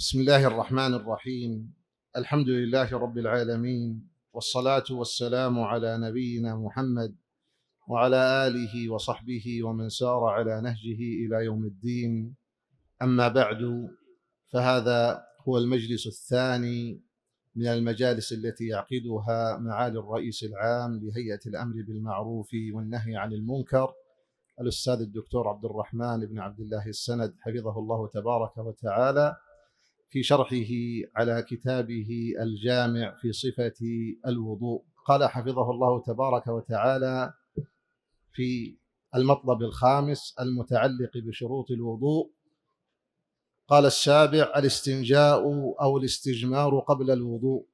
بسم الله الرحمن الرحيم الحمد لله رب العالمين والصلاه والسلام على نبينا محمد وعلى اله وصحبه ومن سار على نهجه الى يوم الدين اما بعد فهذا هو المجلس الثاني من المجالس التي يعقدها معالي الرئيس العام لهيئه الامر بالمعروف والنهي عن المنكر الاستاذ الدكتور عبد الرحمن بن عبد الله السند حفظه الله تبارك وتعالى في شرحه على كتابه الجامع في صفة الوضوء قال حفظه الله تبارك وتعالى في المطلب الخامس المتعلق بشروط الوضوء قال السابع الاستنجاء أو الاستجمار قبل الوضوء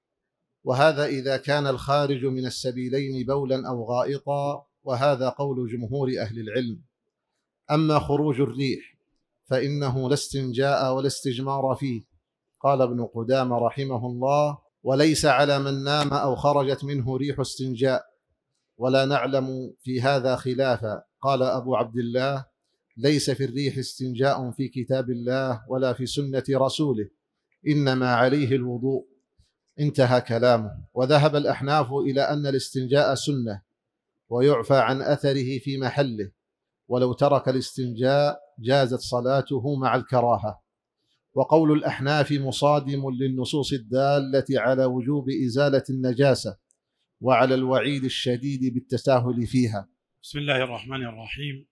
وهذا إذا كان الخارج من السبيلين بولا أو غائطا وهذا قول جمهور أهل العلم أما خروج الريح فإنه لا استنجاء ولا استجمار فيه قال ابن قدامه رحمه الله وليس على من نام او خرجت منه ريح استنجاء ولا نعلم في هذا خلافا قال ابو عبد الله ليس في الريح استنجاء في كتاب الله ولا في سنه رسوله انما عليه الوضوء انتهى كلامه وذهب الاحناف الى ان الاستنجاء سنه ويعفى عن اثره في محله ولو ترك الاستنجاء جازت صلاته مع الكراهه وقول الأحناف مصادم للنصوص الدالة على وجوب إزالة النجاسة وعلى الوعيد الشديد بالتساهل فيها بسم الله الرحمن الرحيم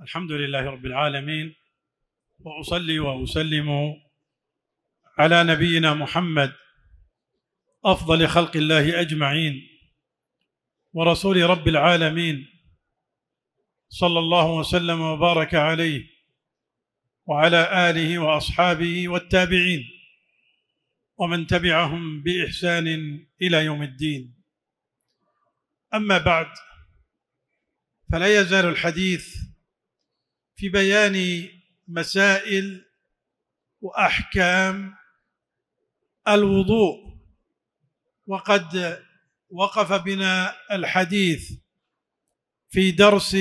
الحمد لله رب العالمين وأصلي وأسلم على نبينا محمد أفضل خلق الله أجمعين ورسول رب العالمين صلى الله وسلم وبارك عليه وعلى آله وأصحابه والتابعين ومن تبعهم بإحسان إلى يوم الدين أما بعد فلا يزال الحديث في بيان مسائل وأحكام الوضوء وقد وقف بنا الحديث في درس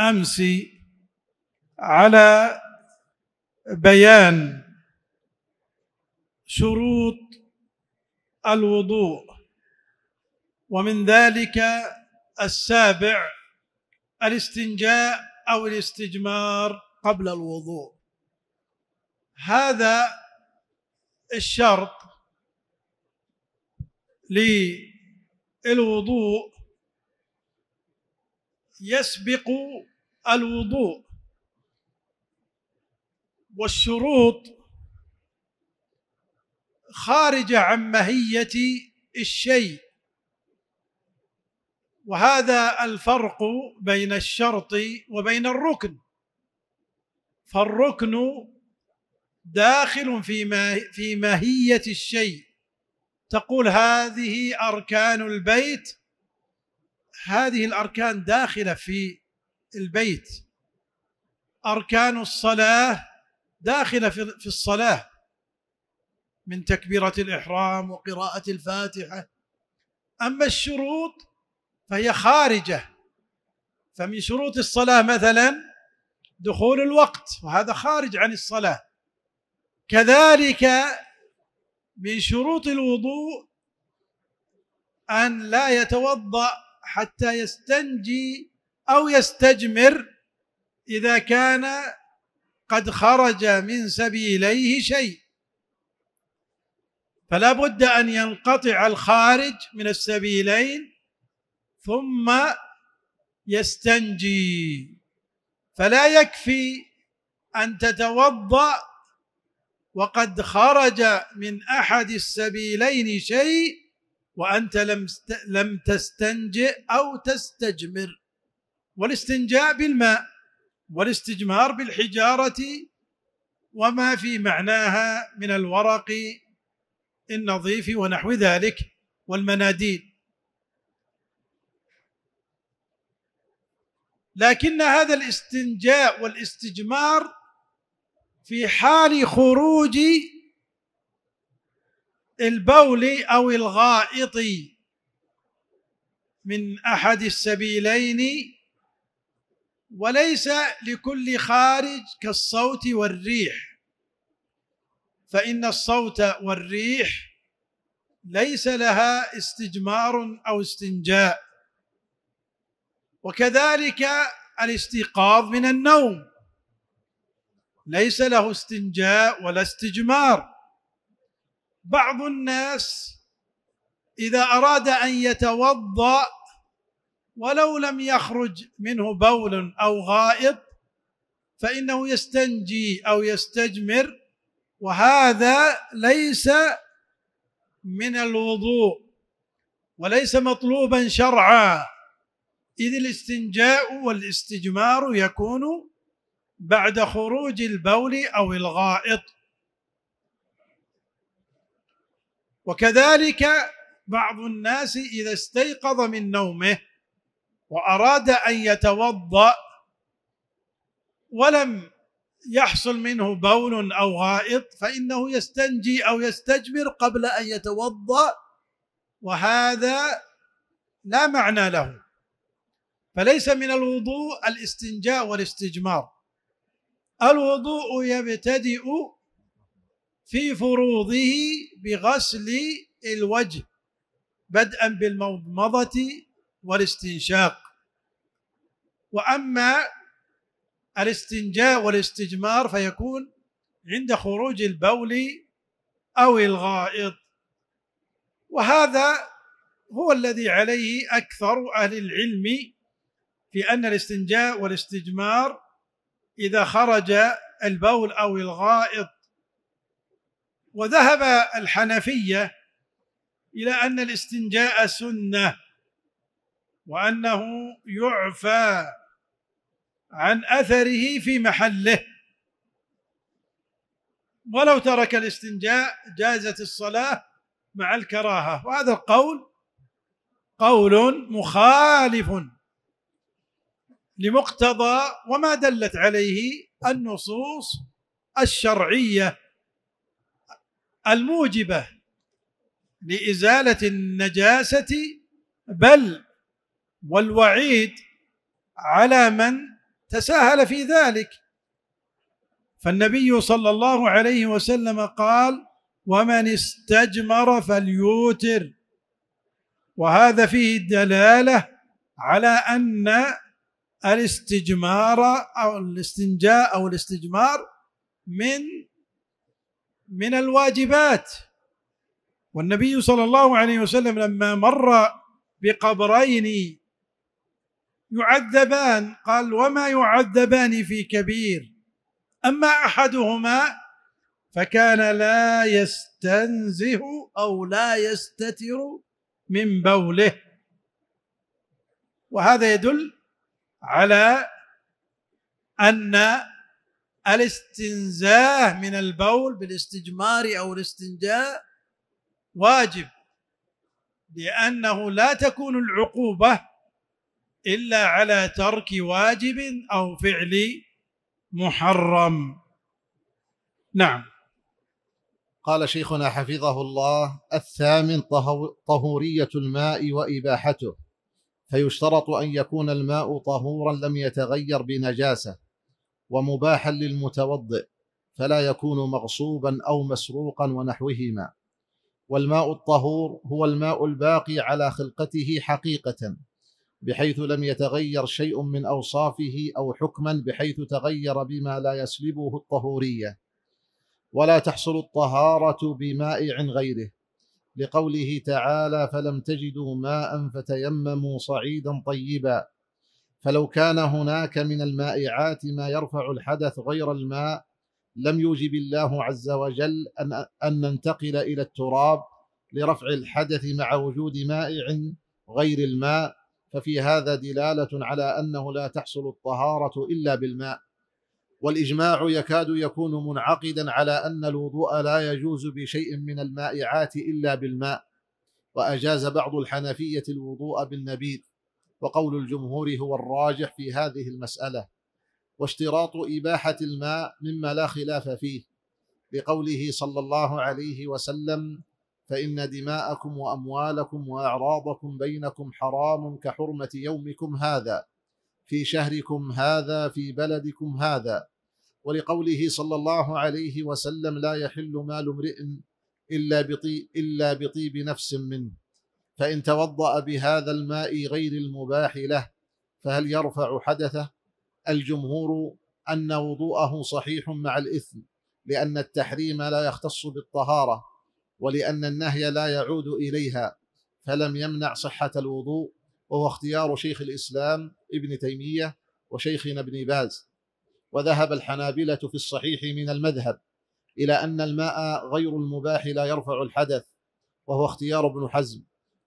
امس على بيان شروط الوضوء ومن ذلك السابع الاستنجاء او الاستجمار قبل الوضوء هذا الشرط للوضوء يسبق الوضوء والشروط خارجه عن ماهيه الشيء وهذا الفرق بين الشرط وبين الركن فالركن داخل في ما في ماهيه الشيء تقول هذه اركان البيت هذه الاركان داخله في البيت اركان الصلاه داخله في الصلاه من تكبيره الاحرام وقراءه الفاتحه اما الشروط فهي خارجه فمن شروط الصلاه مثلا دخول الوقت وهذا خارج عن الصلاه كذلك من شروط الوضوء ان لا يتوضا حتى يستنجي او يستجمر اذا كان قد خرج من سبيليه شيء فلا بد ان ينقطع الخارج من السبيلين ثم يستنجي فلا يكفي ان تتوضا وقد خرج من احد السبيلين شيء وانت لم لم تستنجئ او تستجمر والاستنجاء بالماء والاستجمار بالحجاره وما في معناها من الورق النظيف ونحو ذلك والمناديل لكن هذا الاستنجاء والاستجمار في حال خروج البول او الغائط من احد السبيلين وليس لكل خارج كالصوت والريح فإن الصوت والريح ليس لها استجمار أو استنجاء وكذلك الاستيقاظ من النوم ليس له استنجاء ولا استجمار بعض الناس إذا أراد أن يتوضأ ولو لم يخرج منه بول او غائط فانه يستنجي او يستجمر وهذا ليس من الوضوء وليس مطلوبا شرعا اذ الاستنجاء والاستجمار يكون بعد خروج البول او الغائط وكذلك بعض الناس اذا استيقظ من نومه وأراد أن يتوضأ ولم يحصل منه بول أو غائط فإنه يستنجي أو يستجمر قبل أن يتوضأ وهذا لا معنى له فليس من الوضوء الاستنجاء والاستجمار الوضوء يبتدئ في فروضه بغسل الوجه بدءا بالمضمضه والاستنشاق واما الاستنجاء والاستجمار فيكون عند خروج البول او الغائط وهذا هو الذي عليه اكثر اهل العلم في ان الاستنجاء والاستجمار اذا خرج البول او الغائط وذهب الحنفيه الى ان الاستنجاء سنه وانه يعفى عن اثره في محله ولو ترك الاستنجاء جازت الصلاه مع الكراهه وهذا القول قول مخالف لمقتضى وما دلت عليه النصوص الشرعيه الموجبه لازاله النجاسه بل والوعيد على من تساهل في ذلك فالنبي صلى الله عليه وسلم قال ومن استجمر فليوتر وهذا فيه دلاله على ان الاستجمار او الاستنجاء او الاستجمار من من الواجبات والنبي صلى الله عليه وسلم لما مر بقبرين يعذبان قال وما يعذبان في كبير اما احدهما فكان لا يستنزه او لا يستتر من بوله وهذا يدل على ان الاستنزاه من البول بالاستجمار او الاستنجاء واجب لانه لا تكون العقوبه الا على ترك واجب او فعل محرم نعم قال شيخنا حفظه الله الثامن طهوريه الماء واباحته فيشترط ان يكون الماء طهورا لم يتغير بنجاسه ومباحا للمتوضئ فلا يكون مغصوبا او مسروقا ونحوهما والماء الطهور هو الماء الباقي على خلقته حقيقه بحيث لم يتغير شيء من أوصافه أو حكما بحيث تغير بما لا يسلبه الطهورية ولا تحصل الطهارة بماء عن غيره لقوله تعالى فلم تجدوا ماء فتيمموا صعيدا طيبا فلو كان هناك من المائعات ما يرفع الحدث غير الماء لم يوجب الله عز وجل أن, أن ننتقل إلى التراب لرفع الحدث مع وجود مائع غير الماء ففي هذا دلالة على أنه لا تحصل الطهارة إلا بالماء والإجماع يكاد يكون منعقدا على أن الوضوء لا يجوز بشيء من المائعات إلا بالماء وأجاز بعض الحنفية الوضوء بالنبيذ وقول الجمهور هو الراجح في هذه المسألة واشتراط إباحة الماء مما لا خلاف فيه بقوله صلى الله عليه وسلم فإن دماءكم وأموالكم وأعراضكم بينكم حرام كحرمة يومكم هذا في شهركم هذا في بلدكم هذا ولقوله صلى الله عليه وسلم لا يحل مال امرئ إلا بطيب, إلا بطيب نفس منه فإن توضأ بهذا الماء غير المباح له فهل يرفع حدثه الجمهور أن وضوءه صحيح مع الإثم لأن التحريم لا يختص بالطهارة ولأن النهي لا يعود إليها فلم يمنع صحة الوضوء وهو اختيار شيخ الإسلام ابن تيمية وشيخنا ابن باز وذهب الحنابلة في الصحيح من المذهب إلى أن الماء غير المباح لا يرفع الحدث وهو اختيار ابن حزم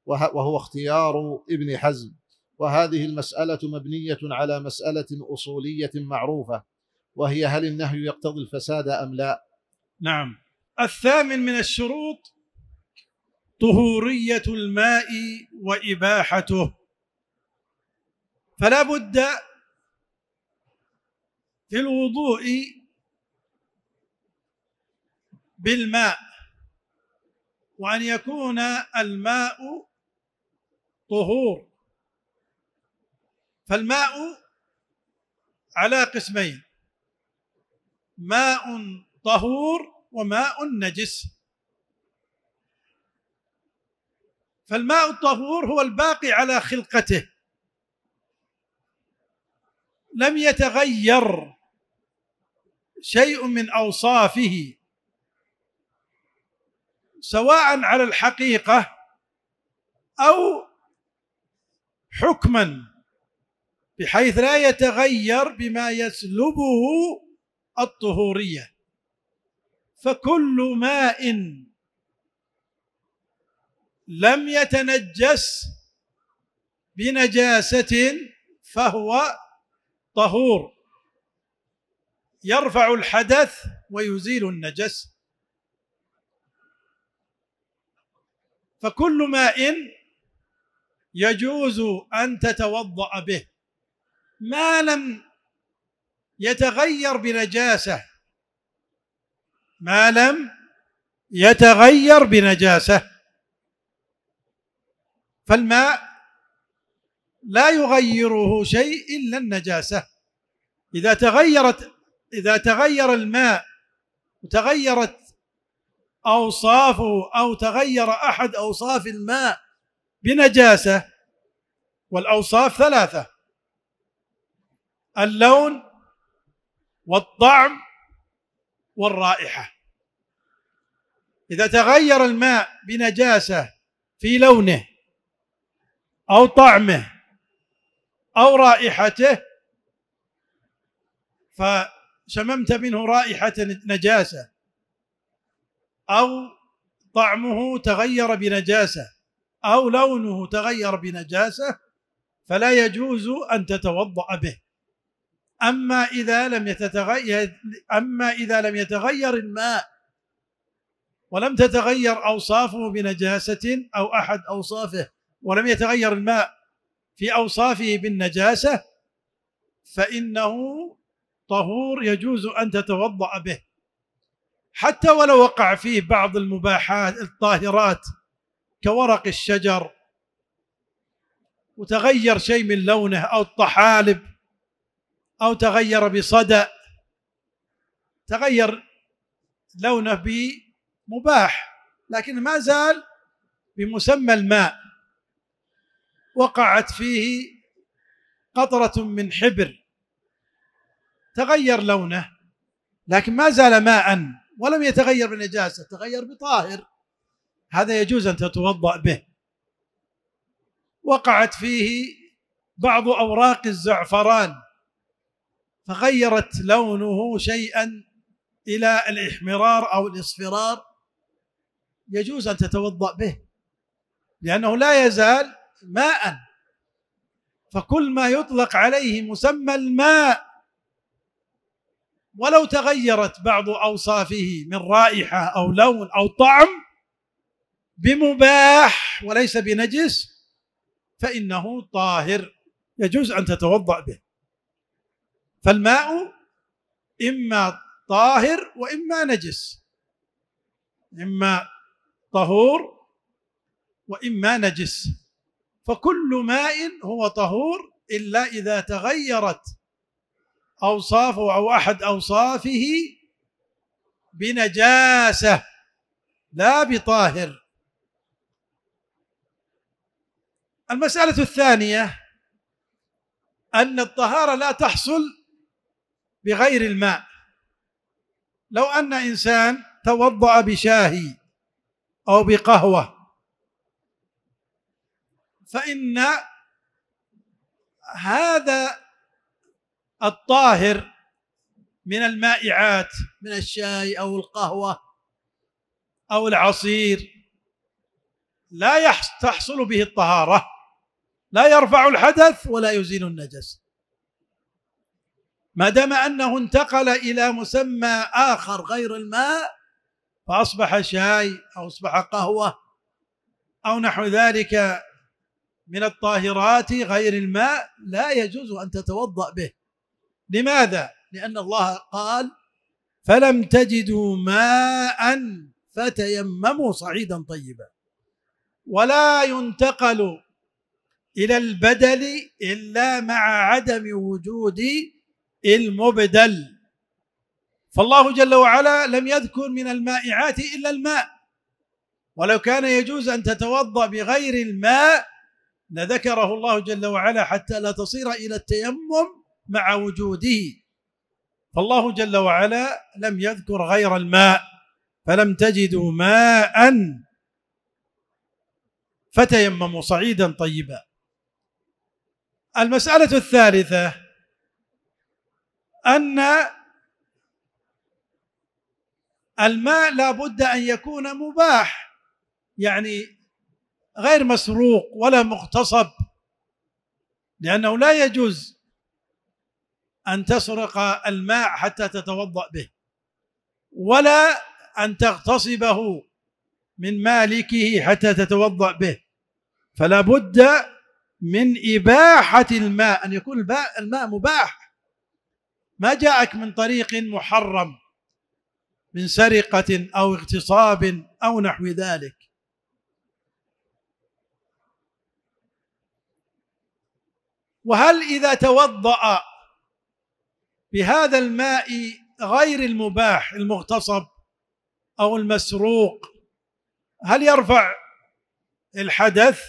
وهو اختيار ابن حزم وهذه المسألة مبنية على مسألة أصولية معروفة وهي هل النهي يقتضي الفساد أم لا؟ نعم الثامن من الشروط طهوريه الماء واباحته فلا بد في الوضوء بالماء وان يكون الماء طهور فالماء على قسمين ماء طهور وماء نجس فالماء الطهور هو الباقي على خلقته لم يتغير شيء من اوصافه سواء على الحقيقه او حكما بحيث لا يتغير بما يسلبه الطهوريه فكل ماء لم يتنجس بنجاسة فهو طهور يرفع الحدث ويزيل النجس فكل ماء يجوز أن تتوضأ به ما لم يتغير بنجاسة ما لم يتغير بنجاسة فالماء لا يغيره شيء إلا النجاسة إذا تغيرت إذا تغير الماء وتغيرت أوصافه أو تغير أحد أوصاف الماء بنجاسة والأوصاف ثلاثة اللون والطعم والرائحة إذا تغير الماء بنجاسة في لونه أو طعمه أو رائحته فشممت منه رائحة نجاسة أو طعمه تغير بنجاسة أو لونه تغير بنجاسة فلا يجوز أن تتوضأ به أما إذا لم يتغير أما إذا لم يتغير الماء ولم تتغير أوصافه بنجاسة أو أحد أوصافه ولم يتغير الماء في أوصافه بالنجاسة فإنه طهور يجوز أن تتوضأ به حتى ولو وقع فيه بعض المباحات الطاهرات كورق الشجر وتغير شيء من لونه أو الطحالب أو تغير بصدأ تغير لونه بمباح لكن ما زال بمسمى الماء وقعت فيه قطرة من حبر تغير لونه لكن ما زال ماء ولم يتغير بنجاسة تغير بطاهر هذا يجوز أن تتوضأ به وقعت فيه بعض أوراق الزعفران فغيرت لونه شيئا الى الاحمرار او الاصفرار يجوز ان تتوضا به لانه لا يزال ماء فكل ما يطلق عليه مسمى الماء ولو تغيرت بعض اوصافه من رائحه او لون او طعم بمباح وليس بنجس فانه طاهر يجوز ان تتوضا به فالماء إما طاهر وإما نجس إما طهور وإما نجس فكل ماء هو طهور إلا إذا تغيرت أوصافه أو أحد أوصافه بنجاسة لا بطاهر المسألة الثانية أن الطهارة لا تحصل بغير الماء لو أن إنسان توضأ بشاهي أو بقهوة فإن هذا الطاهر من المائعات من الشاي أو القهوة أو العصير لا تحصل به الطهارة لا يرفع الحدث ولا يزيل النجس ما دام انه انتقل الى مسمى اخر غير الماء فاصبح شاي او اصبح قهوه او نحو ذلك من الطاهرات غير الماء لا يجوز ان تتوضا به لماذا لان الله قال فلم تجدوا ماء فتيمموا صعيدا طيبا ولا ينتقل الى البدل الا مع عدم وجود المبدل فالله جل وعلا لم يذكر من المائعات إلا الماء ولو كان يجوز أن تتوضأ بغير الماء لذكره الله جل وعلا حتى لا تصير إلى التيمم مع وجوده فالله جل وعلا لم يذكر غير الماء فلم تجدوا ماء فتيمموا صعيدا طيبا المسألة الثالثة أن الماء لابد أن يكون مباح يعني غير مسروق ولا مغتصب لأنه لا يجوز أن تسرق الماء حتى تتوضأ به ولا أن تغتصبه من مالكه حتى تتوضأ به فلا بد من إباحة الماء أن يكون الماء مباح ما جاءك من طريق محرم من سرقة أو اغتصاب أو نحو ذلك وهل إذا توضأ بهذا الماء غير المباح المغتصب أو المسروق هل يرفع الحدث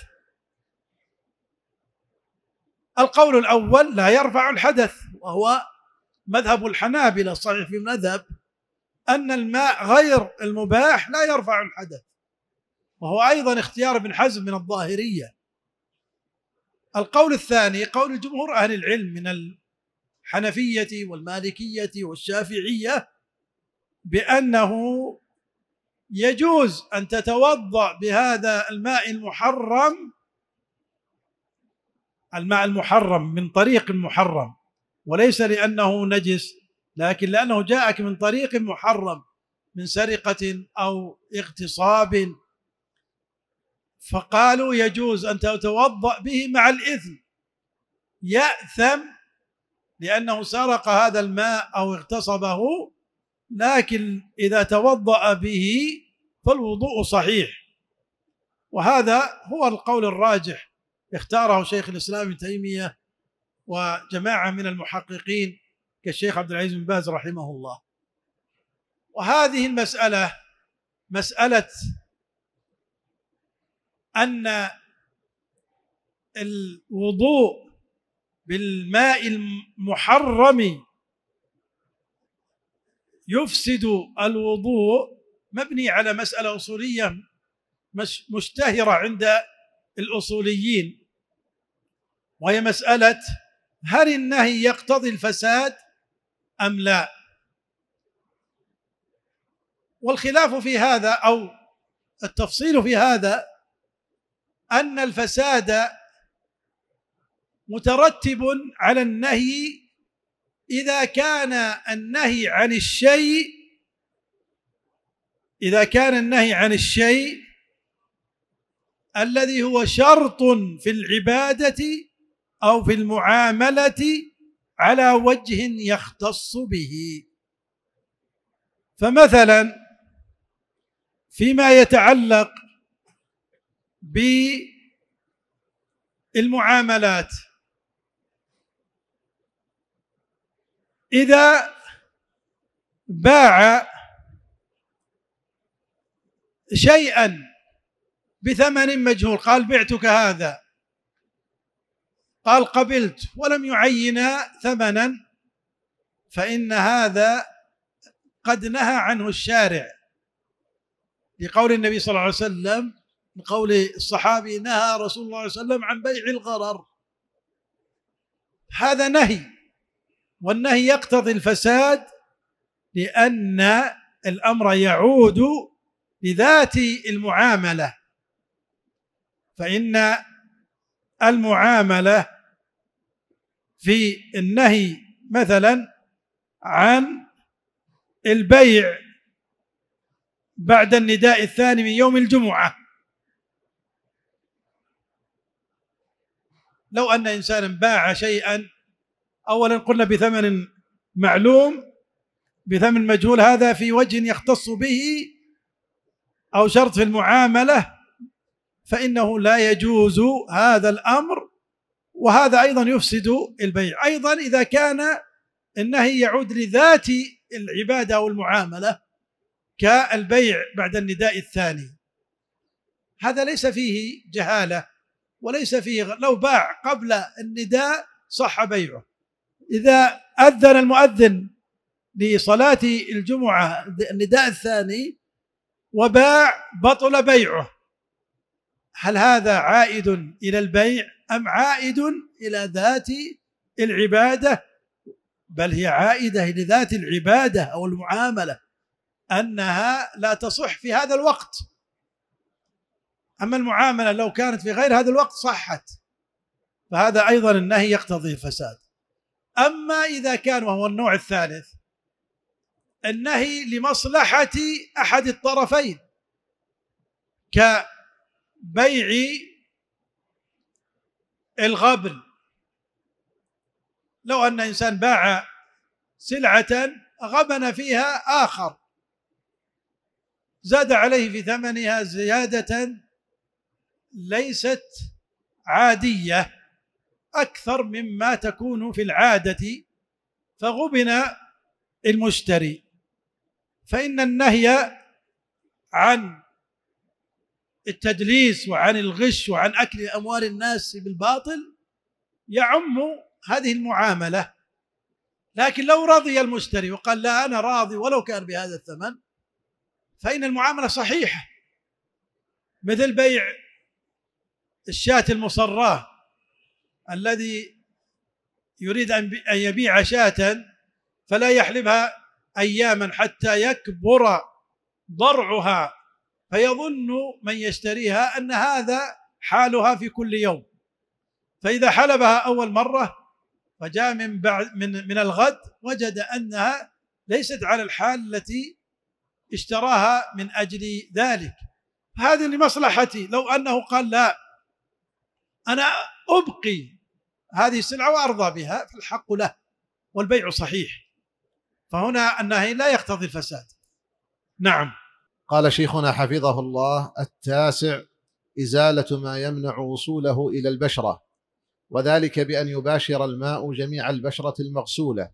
القول الأول لا يرفع الحدث وهو مذهب الحنابلة صحيح في مذهب أن الماء غير المباح لا يرفع الحدث وهو أيضا اختيار ابن حزم من الظاهرية القول الثاني قول جمهور أهل العلم من الحنفية والمالكية والشافعية بأنه يجوز أن تتوضأ بهذا الماء المحرم الماء المحرم من طريق محرم وليس لأنه نجس لكن لأنه جاءك من طريق محرم من سرقة أو اغتصاب فقالوا يجوز أن تتوضأ به مع الإثم يأثم لأنه سرق هذا الماء أو اغتصبه لكن إذا توضأ به فالوضوء صحيح وهذا هو القول الراجح اختاره شيخ الإسلام ابن تيمية وجماعه من المحققين كالشيخ عبد العزيز بن باز رحمه الله وهذه المساله مساله ان الوضوء بالماء المحرم يفسد الوضوء مبني على مساله اصوليه مشتهره عند الاصوليين وهي مساله هل النهي يقتضي الفساد أم لا والخلاف في هذا أو التفصيل في هذا أن الفساد مترتب على النهي إذا كان النهي عن الشيء إذا كان النهي عن الشيء الذي هو شرط في العبادة او في المعامله على وجه يختص به فمثلا فيما يتعلق بالمعاملات اذا باع شيئا بثمن مجهول قال بعتك هذا قال قبلت ولم يعين ثمنا فإن هذا قد نهى عنه الشارع لقول النبي صلى الله عليه وسلم من قول الصحابي نهى رسول الله صلى الله عليه وسلم عن بيع الغرر هذا نهي والنهي يقتضي الفساد لأن الأمر يعود لذات المعامله في النهي مثلا عن البيع بعد النداء الثاني من يوم الجمعة لو أن إنسانا باع شيئا أولا قلنا بثمن معلوم بثمن مجهول هذا في وجه يختص به أو شرط في المعاملة فإنه لا يجوز هذا الأمر وهذا أيضا يفسد البيع أيضا إذا كان النهي يعود لذات العبادة أو المعاملة كالبيع بعد النداء الثاني هذا ليس فيه جهالة وليس فيه لو باع قبل النداء صح بيعه إذا أذن المؤذن لصلاة الجمعة النداء الثاني وباع بطل بيعه هل هذا عائد الى البيع ام عائد الى ذات العباده بل هي عائده لذات العباده او المعامله انها لا تصح في هذا الوقت اما المعامله لو كانت في غير هذا الوقت صحت فهذا ايضا النهي يقتضي الفساد اما اذا كان وهو النوع الثالث النهي لمصلحه احد الطرفين ك بيع الغبن لو ان انسان باع سلعه غبن فيها اخر زاد عليه في ثمنها زياده ليست عاديه اكثر مما تكون في العاده فغبن المشتري فان النهي عن التدليس وعن الغش وعن اكل اموال الناس بالباطل يعم هذه المعامله لكن لو رضي المشتري وقال لا انا راضي ولو كان بهذا الثمن فان المعامله صحيحه مثل بيع الشاة المصراه الذي يريد ان يبيع شاة فلا يحلبها اياما حتى يكبر ضرعها فيظن من يشتريها ان هذا حالها في كل يوم فاذا حلبها اول مره وجاء من بعد من من الغد وجد انها ليست على الحال التي اشتراها من اجل ذلك هذه لمصلحتي لو انه قال لا انا ابقي هذه السلعه وارضى بها فالحق له والبيع صحيح فهنا النهي لا يقتضي الفساد نعم قال شيخنا حفظه الله التاسع إزالة ما يمنع وصوله إلى البشرة وذلك بأن يباشر الماء جميع البشرة المغسولة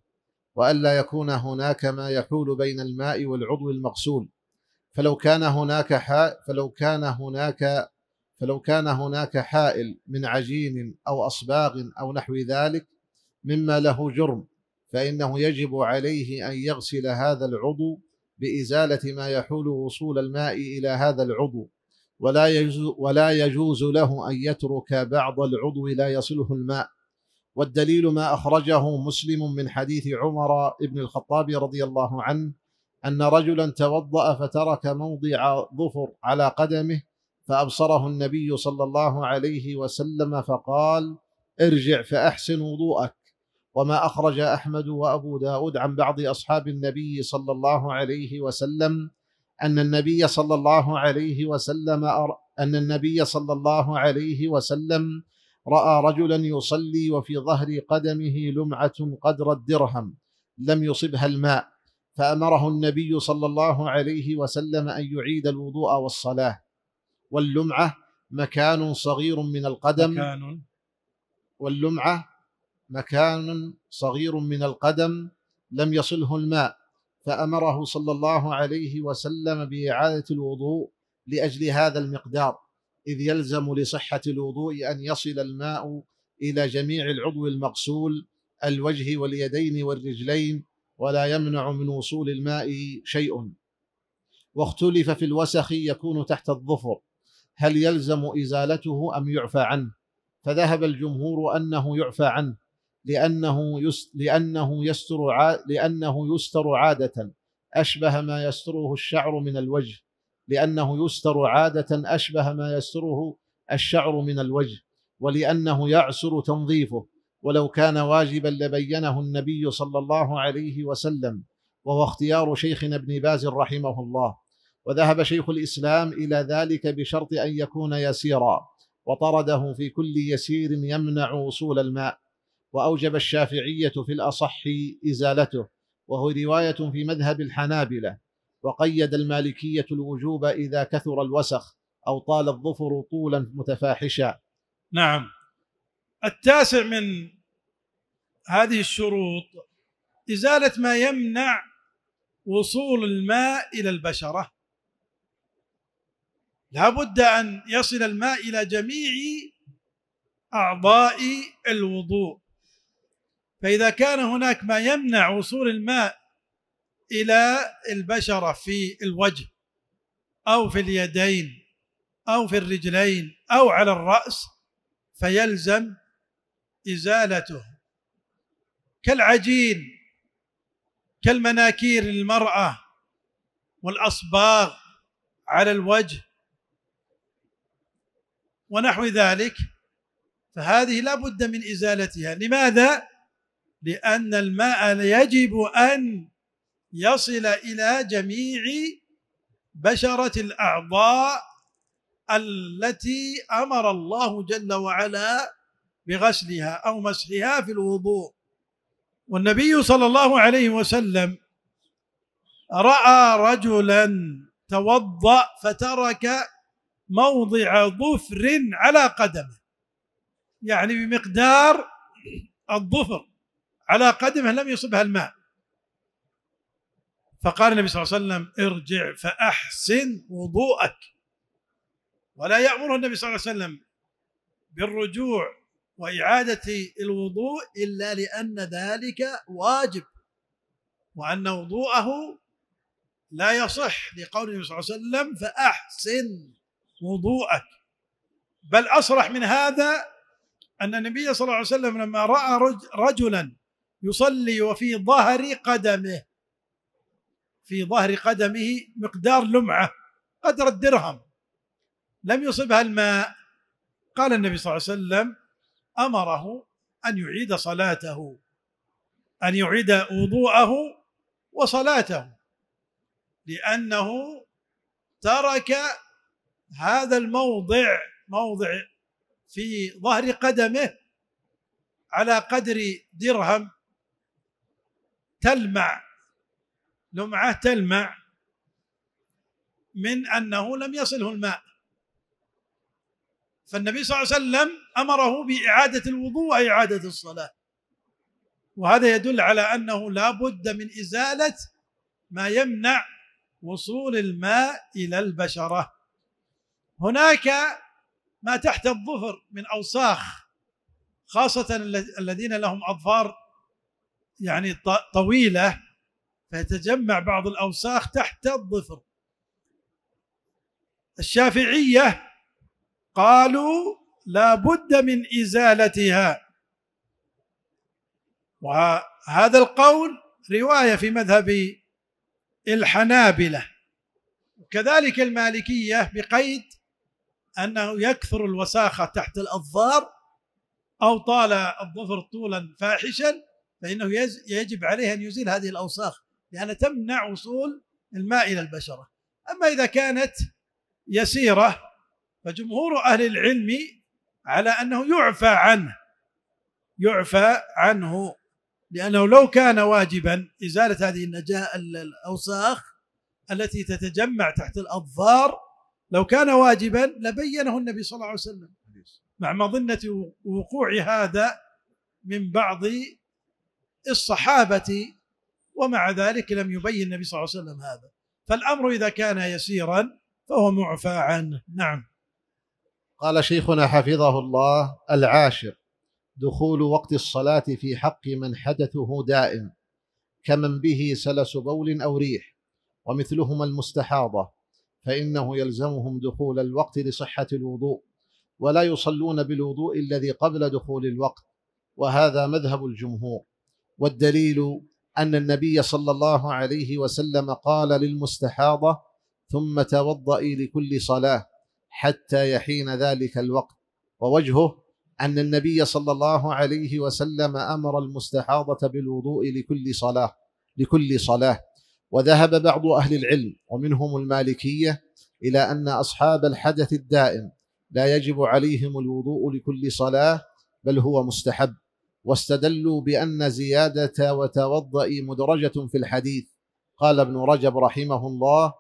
وألا يكون هناك ما يحول بين الماء والعضو المغسول فلو كان هناك حاء فلو كان هناك فلو كان هناك حائل من عجين أو أصباغ أو نحو ذلك مما له جرم فإنه يجب عليه أن يغسل هذا العضو بإزالة ما يحول وصول الماء إلى هذا العضو ولا يجوز, ولا يجوز له أن يترك بعض العضو لا يصله الماء والدليل ما أخرجه مسلم من حديث عمر بن الخطاب رضي الله عنه أن رجلا توضأ فترك موضع ظفر على قدمه فأبصره النبي صلى الله عليه وسلم فقال ارجع فأحسن وضوءك وما أخرج أحمد وأبو داود عن بعض أصحاب النبي صلى الله عليه وسلم أن النبي صلى الله عليه وسلم أن النبي صلى الله عليه وسلم رأى رجلا يصلي وفي ظهر قدمه لمعة قدر الدرهم لم يصبها الماء فأمره النبي صلى الله عليه وسلم أن يعيد الوضوء والصلاة واللمعة مكان صغير من القدم مكان واللمعة مكان صغير من القدم لم يصله الماء فامره صلى الله عليه وسلم باعاده الوضوء لاجل هذا المقدار اذ يلزم لصحه الوضوء ان يصل الماء الى جميع العضو المغسول الوجه واليدين والرجلين ولا يمنع من وصول الماء شيء واختلف في الوسخ يكون تحت الظفر هل يلزم ازالته ام يعفى عنه فذهب الجمهور انه يعفى عنه لأنه لأنه يستر لأنه يستر عادة أشبه ما يستره الشعر من الوجه لأنه يستر عادة أشبه ما يستره الشعر من الوجه ولأنه يعسر تنظيفه ولو كان واجبا لبينه النبي صلى الله عليه وسلم وهو اختيار شيخنا ابن باز رحمه الله وذهب شيخ الإسلام إلى ذلك بشرط أن يكون يسيرا وطرده في كل يسير يمنع وصول الماء وأوجب الشافعية في الأصح إزالته وهو رواية في مذهب الحنابلة وقيد المالكية الوجوب إذا كثر الوسخ أو طال الظفر طولا متفاحشا نعم التاسع من هذه الشروط إزالة ما يمنع وصول الماء إلى البشرة لا بد أن يصل الماء إلى جميع أعضاء الوضوء فإذا كان هناك ما يمنع وصول الماء إلى البشرة في الوجه أو في اليدين أو في الرجلين أو على الرأس فيلزم إزالته كالعجين كالمناكير للمرأة والأصباغ على الوجه ونحو ذلك فهذه لا بد من إزالتها لماذا؟ لأن الماء يجب أن يصل إلى جميع بشرة الأعضاء التي أمر الله جل وعلا بغسلها أو مسحها في الوضوء والنبي صلى الله عليه وسلم رأى رجلا توضأ فترك موضع ظفر على قدمه يعني بمقدار الظفر على قدمه لم يصبها الماء فقال النبي صلى الله عليه وسلم ارجع فأحسن وضوءك ولا يأمره النبي صلى الله عليه وسلم بالرجوع وإعادة الوضوء إلا لأن ذلك واجب وأن وضوءه لا يصح لقول النبي صلى الله عليه وسلم فأحسن وضوءك بل أصرح من هذا أن النبي صلى الله عليه وسلم لما رأى رجلا يصلي وفي ظهر قدمه في ظهر قدمه مقدار لمعه قدر الدرهم لم يصبها الماء قال النبي صلى الله عليه وسلم امره ان يعيد صلاته ان يعيد وضوءه وصلاته لانه ترك هذا الموضع موضع في ظهر قدمه على قدر درهم تلمع لمعه تلمع من انه لم يصله الماء فالنبي صلى الله عليه وسلم امره باعاده الوضوء واعاده الصلاه وهذا يدل على انه لا بد من ازاله ما يمنع وصول الماء الى البشره هناك ما تحت الظفر من اوساخ خاصه الذين لهم اظفار يعني طويله فتجمع بعض الاوساخ تحت الظفر الشافعيه قالوا لا بد من ازالتها وهذا القول روايه في مذهب الحنابله وكذلك المالكيه بقيد انه يكثر الوساخه تحت الاظفار او طال الظفر طولا فاحشا فإنه يجب عليه أن يزيل هذه الأوساخ لأنها تمنع وصول الماء إلى البشرة أما إذا كانت يسيرة فجمهور أهل العلم على أنه يعفى عنه يعفى عنه لأنه لو كان واجبا إزالة هذه النجاة الأوساخ التي تتجمع تحت الأظفار لو كان واجبا لبينه النبي صلى الله عليه وسلم مع مظنة وقوع هذا من بعض الصحابة ومع ذلك لم يبين النبي صلى الله عليه وسلم هذا فالأمر إذا كان يسيرا فهو معفى عنه نعم قال شيخنا حفظه الله العاشر دخول وقت الصلاة في حق من حدثه دائم كمن به سلس بول أو ريح ومثلهما المستحاضة فإنه يلزمهم دخول الوقت لصحة الوضوء ولا يصلون بالوضوء الذي قبل دخول الوقت وهذا مذهب الجمهور والدليل أن النبي صلى الله عليه وسلم قال للمستحاضة ثم توضئي لكل صلاة حتى يحين ذلك الوقت ووجهه أن النبي صلى الله عليه وسلم أمر المستحاضة بالوضوء لكل صلاة لكل صلاة وذهب بعض أهل العلم ومنهم المالكية إلى أن أصحاب الحدث الدائم لا يجب عليهم الوضوء لكل صلاة بل هو مستحب واستدلوا بأن زيادة وتوضأ مدرجة في الحديث قال ابن رجب رحمه الله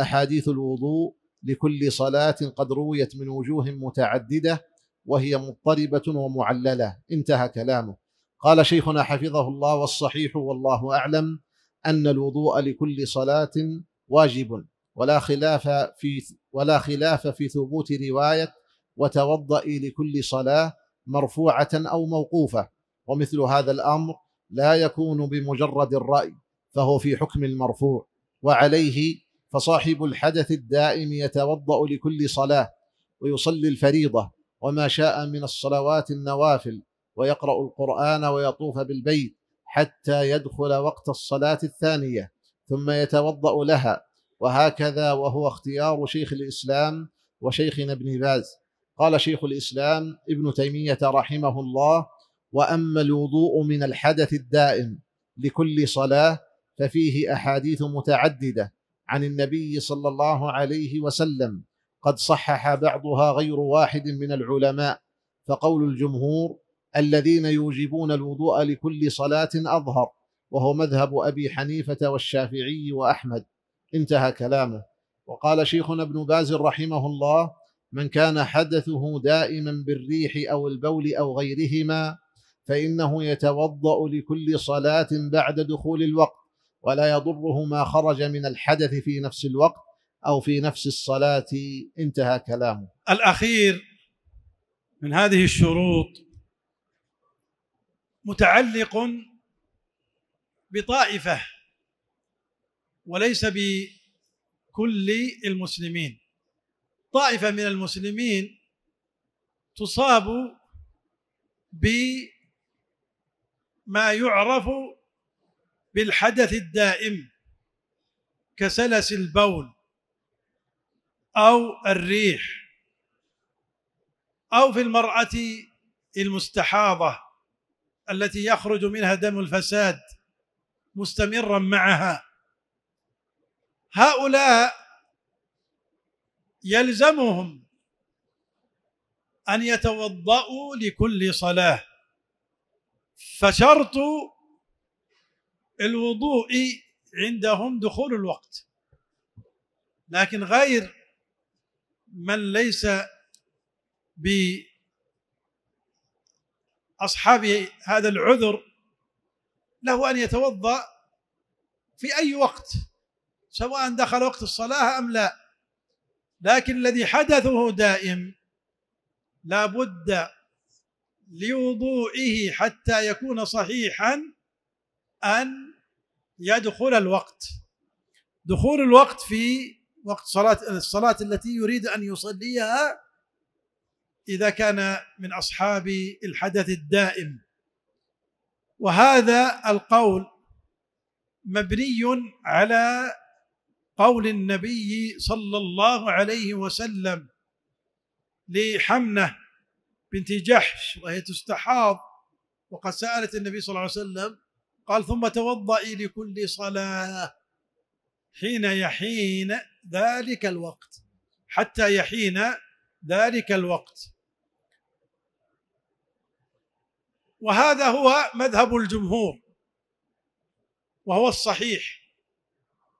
أحاديث الوضوء لكل صلاة قد رويت من وجوه متعددة وهي مضطربة ومعللة انتهى كلامه قال شيخنا حفظه الله والصحيح والله أعلم أن الوضوء لكل صلاة واجب ولا خلاف في ولا خلاف في ثبوت رواية وتوضئي لكل صلاة مرفوعة أو موقوفة ومثل هذا الامر لا يكون بمجرد الراي فهو في حكم المرفوع وعليه فصاحب الحدث الدائم يتوضا لكل صلاه ويصلي الفريضه وما شاء من الصلوات النوافل ويقرا القران ويطوف بالبيت حتى يدخل وقت الصلاه الثانيه ثم يتوضا لها وهكذا وهو اختيار شيخ الاسلام وشيخنا ابن باز قال شيخ الاسلام ابن تيميه رحمه الله واما الوضوء من الحدث الدائم لكل صلاه ففيه احاديث متعدده عن النبي صلى الله عليه وسلم قد صحح بعضها غير واحد من العلماء فقول الجمهور الذين يوجبون الوضوء لكل صلاه اظهر وهو مذهب ابي حنيفه والشافعي واحمد انتهى كلامه وقال شيخنا ابن باز رحمه الله من كان حدثه دائما بالريح او البول او غيرهما فإنه يتوضأ لكل صلاة بعد دخول الوقت ولا يضره ما خرج من الحدث في نفس الوقت أو في نفس الصلاة انتهى كلامه الأخير من هذه الشروط متعلق بطائفة وليس بكل المسلمين طائفة من المسلمين تصاب ب ما يعرف بالحدث الدائم كسلس البول أو الريح أو في المرأة المستحاضة التي يخرج منها دم الفساد مستمرا معها هؤلاء يلزمهم أن يتوضأوا لكل صلاة فشرط الوضوء عندهم دخول الوقت لكن غير من ليس بأصحاب هذا العذر له أن يتوضأ في أي وقت سواء دخل وقت الصلاة أم لا لكن الذي حدثه دائم لا بد لوضوئه حتى يكون صحيحا أن يدخل الوقت دخول الوقت في وقت صلاة الصلاة التي يريد أن يصليها إذا كان من أصحاب الحدث الدائم وهذا القول مبني على قول النبي صلى الله عليه وسلم لحمنه بنت جحش وهي تستحاض وقد سألت النبي صلى الله عليه وسلم قال ثم توضئي لكل صلاة حين يحين ذلك الوقت حتى يحين ذلك الوقت وهذا هو مذهب الجمهور وهو الصحيح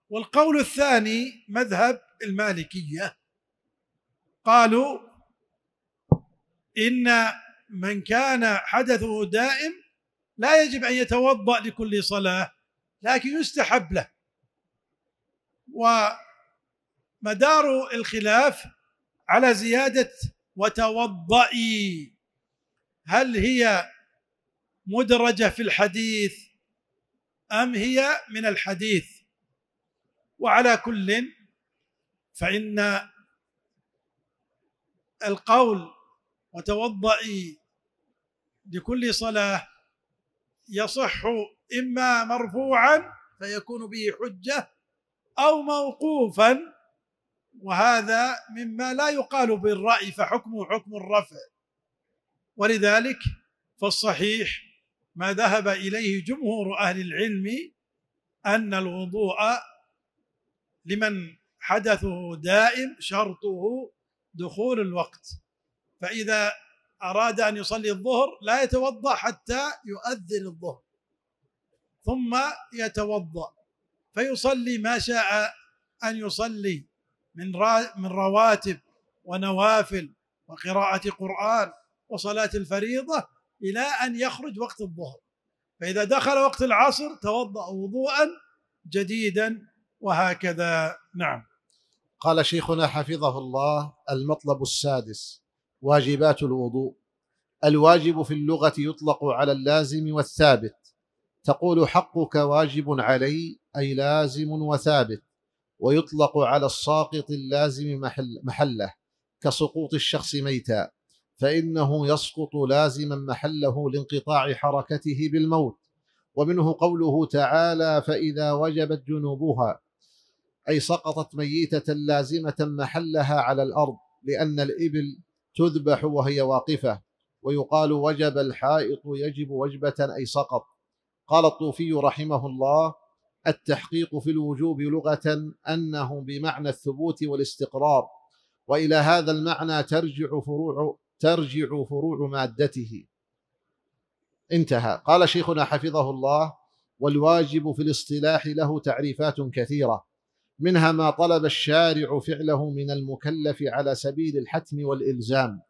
والقول الثاني مذهب المالكيه قالوا إن من كان حدثه دائم لا يجب أن يتوضأ لكل صلاة لكن يستحب له ومدار الخلاف على زيادة وتوضئي هل هي مدرجة في الحديث أم هي من الحديث وعلى كل فإن القول وتوضئي لكل صلاة يصح إما مرفوعا فيكون به حجة أو موقوفا وهذا مما لا يقال بالرأي فحكمه حكم الرفع ولذلك فالصحيح ما ذهب إليه جمهور أهل العلم أن الوضوء لمن حدثه دائم شرطه دخول الوقت فإذا أراد أن يصلي الظهر لا يتوضأ حتى يؤذن الظهر ثم يتوضأ فيصلي ما شاء أن يصلي من من رواتب ونوافل وقراءة قرآن وصلاة الفريضة إلى أن يخرج وقت الظهر فإذا دخل وقت العصر توضأ وضوءا جديدا وهكذا نعم قال شيخنا حفظه الله المطلب السادس واجبات الوضوء الواجب في اللغة يطلق على اللازم والثابت تقول حقك واجب علي أي لازم وثابت ويطلق على الساقط اللازم محل محله كسقوط الشخص ميتا فإنه يسقط لازما محله لانقطاع حركته بالموت ومنه قوله تعالى فإذا وجبت جنوبها أي سقطت ميتة لازمة محلها على الأرض لأن الإبل تذبح وهي واقفة ويقال وجب الحائط يجب وجبة أي سقط قال الطوفي رحمه الله التحقيق في الوجوب لغة أنه بمعنى الثبوت والاستقرار وإلى هذا المعنى ترجع فروع ترجع فروع مادته انتهى قال شيخنا حفظه الله والواجب في الاصطلاح له تعريفات كثيره منها ما طلب الشارع فعله من المكلف على سبيل الحتم والإلزام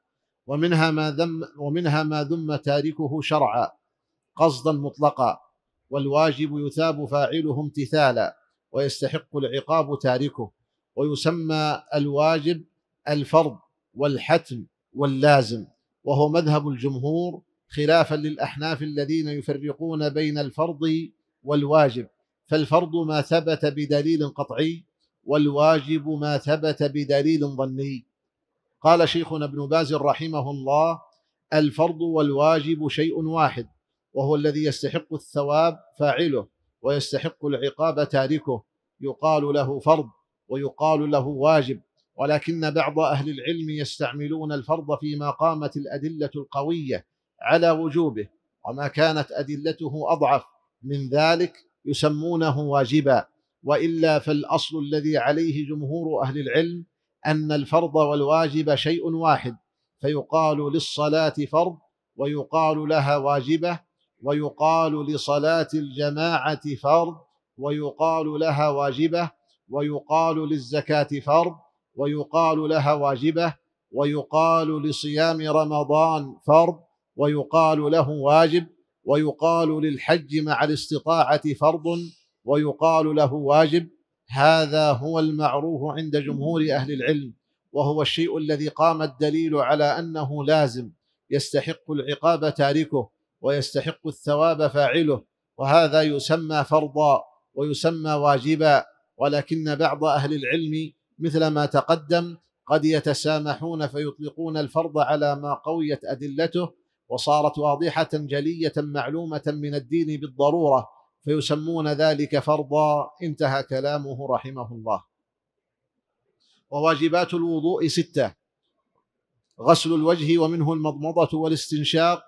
ومنها ما ذم ومنها ما ذم تاركه شرعا قصدا مطلقا والواجب يثاب فاعله امتثالا ويستحق العقاب تاركه ويسمى الواجب الفرض والحتم واللازم وهو مذهب الجمهور خلافا للأحناف الذين يفرقون بين الفرض والواجب فالفرض ما ثبت بدليل قطعي والواجب ما ثبت بدليل ظني قال شيخنا ابن باز رحمه الله الفرض والواجب شيء واحد وهو الذي يستحق الثواب فاعله ويستحق العقاب تاركه يقال له فرض ويقال له واجب ولكن بعض اهل العلم يستعملون الفرض فيما قامت الادله القويه على وجوبه وما كانت ادلته اضعف من ذلك يسمونه واجبا والا فالاصل الذي عليه جمهور اهل العلم ان الفرض والواجب شيء واحد فيقال للصلاه فرض ويقال لها واجبه ويقال لصلاه الجماعه فرض ويقال لها واجبه ويقال للزكاه فرض ويقال لها واجبه ويقال لصيام رمضان فرض ويقال له واجب ويقال للحج مع الاستطاعه فرض ويقال له واجب هذا هو المعروف عند جمهور اهل العلم وهو الشيء الذي قام الدليل على انه لازم يستحق العقاب تاركه ويستحق الثواب فاعله وهذا يسمى فرضا ويسمى واجبا ولكن بعض اهل العلم مثل ما تقدم قد يتسامحون فيطلقون الفرض على ما قويت ادلته وصارت واضحة جلية معلومة من الدين بالضرورة فيسمون ذلك فرضا انتهى كلامه رحمه الله وواجبات الوضوء ستة غسل الوجه ومنه المضمضة والاستنشاق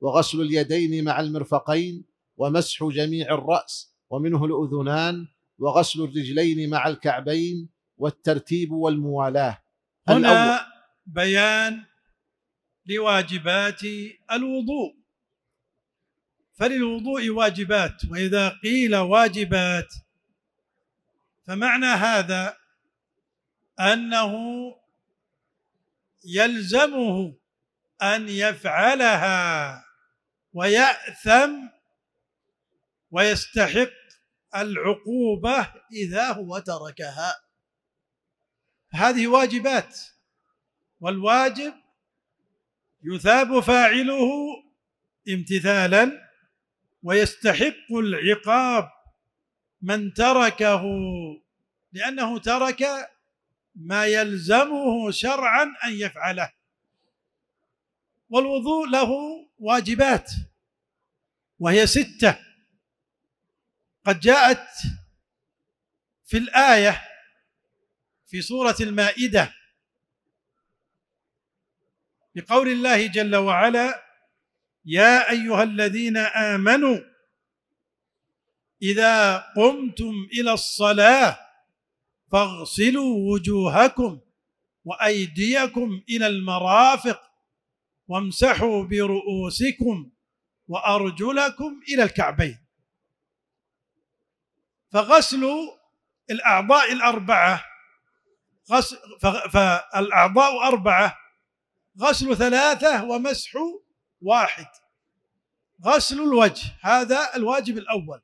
وغسل اليدين مع المرفقين ومسح جميع الرأس ومنه الأذنان وغسل الرجلين مع الكعبين والترتيب والموالاة هنا بيان لواجبات الوضوء فللوضوء واجبات واذا قيل واجبات فمعنى هذا انه يلزمه ان يفعلها وياثم ويستحق العقوبه اذا هو تركها هذه واجبات والواجب يثاب فاعله امتثالا ويستحق العقاب من تركه لأنه ترك ما يلزمه شرعا أن يفعله والوضوء له واجبات وهي ستة قد جاءت في الآية في سورة المائدة بقول الله جل وعلا يا ايها الذين امنوا اذا قمتم الى الصلاه فاغسلوا وجوهكم وايديكم الى المرافق وامسحوا برؤوسكم وارجلكم الى الكعبين فغسل الاعضاء الاربعه فالاعضاء اربعه غسل ثلاثة ومسح واحد غسل الوجه هذا الواجب الأول